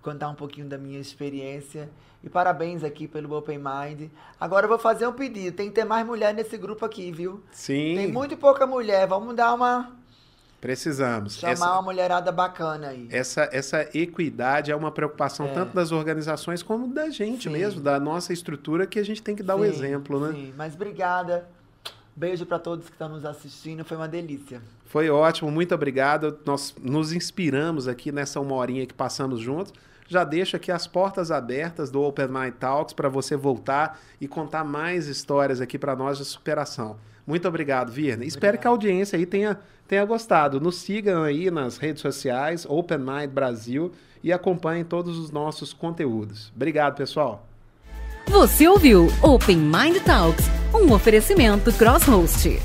contar um pouquinho da minha experiência. E parabéns aqui pelo Open Mind. Agora eu vou fazer um pedido. Tem que ter mais mulher nesse grupo aqui, viu? Sim. Tem muito pouca mulher. Vamos dar uma Precisamos. Chamar essa, uma mulherada bacana aí. Essa, essa equidade é uma preocupação é. tanto das organizações como da gente Sim. mesmo, da nossa estrutura, que a gente tem que dar o exemplo, né? Sim, mas obrigada. Beijo para todos que estão nos assistindo, foi uma delícia. Foi ótimo, muito obrigado. Nós nos inspiramos aqui nessa uma horinha que passamos juntos. Já deixo aqui as portas abertas do Open Mind Talks para você voltar e contar mais histórias aqui para nós de superação. Muito obrigado, Virna. Espero que a audiência aí tenha tenha gostado. Nos sigam aí nas redes sociais, Open Mind Brasil, e acompanhem todos os nossos conteúdos. Obrigado, pessoal. Você ouviu Open Mind Talks, um oferecimento cross-host.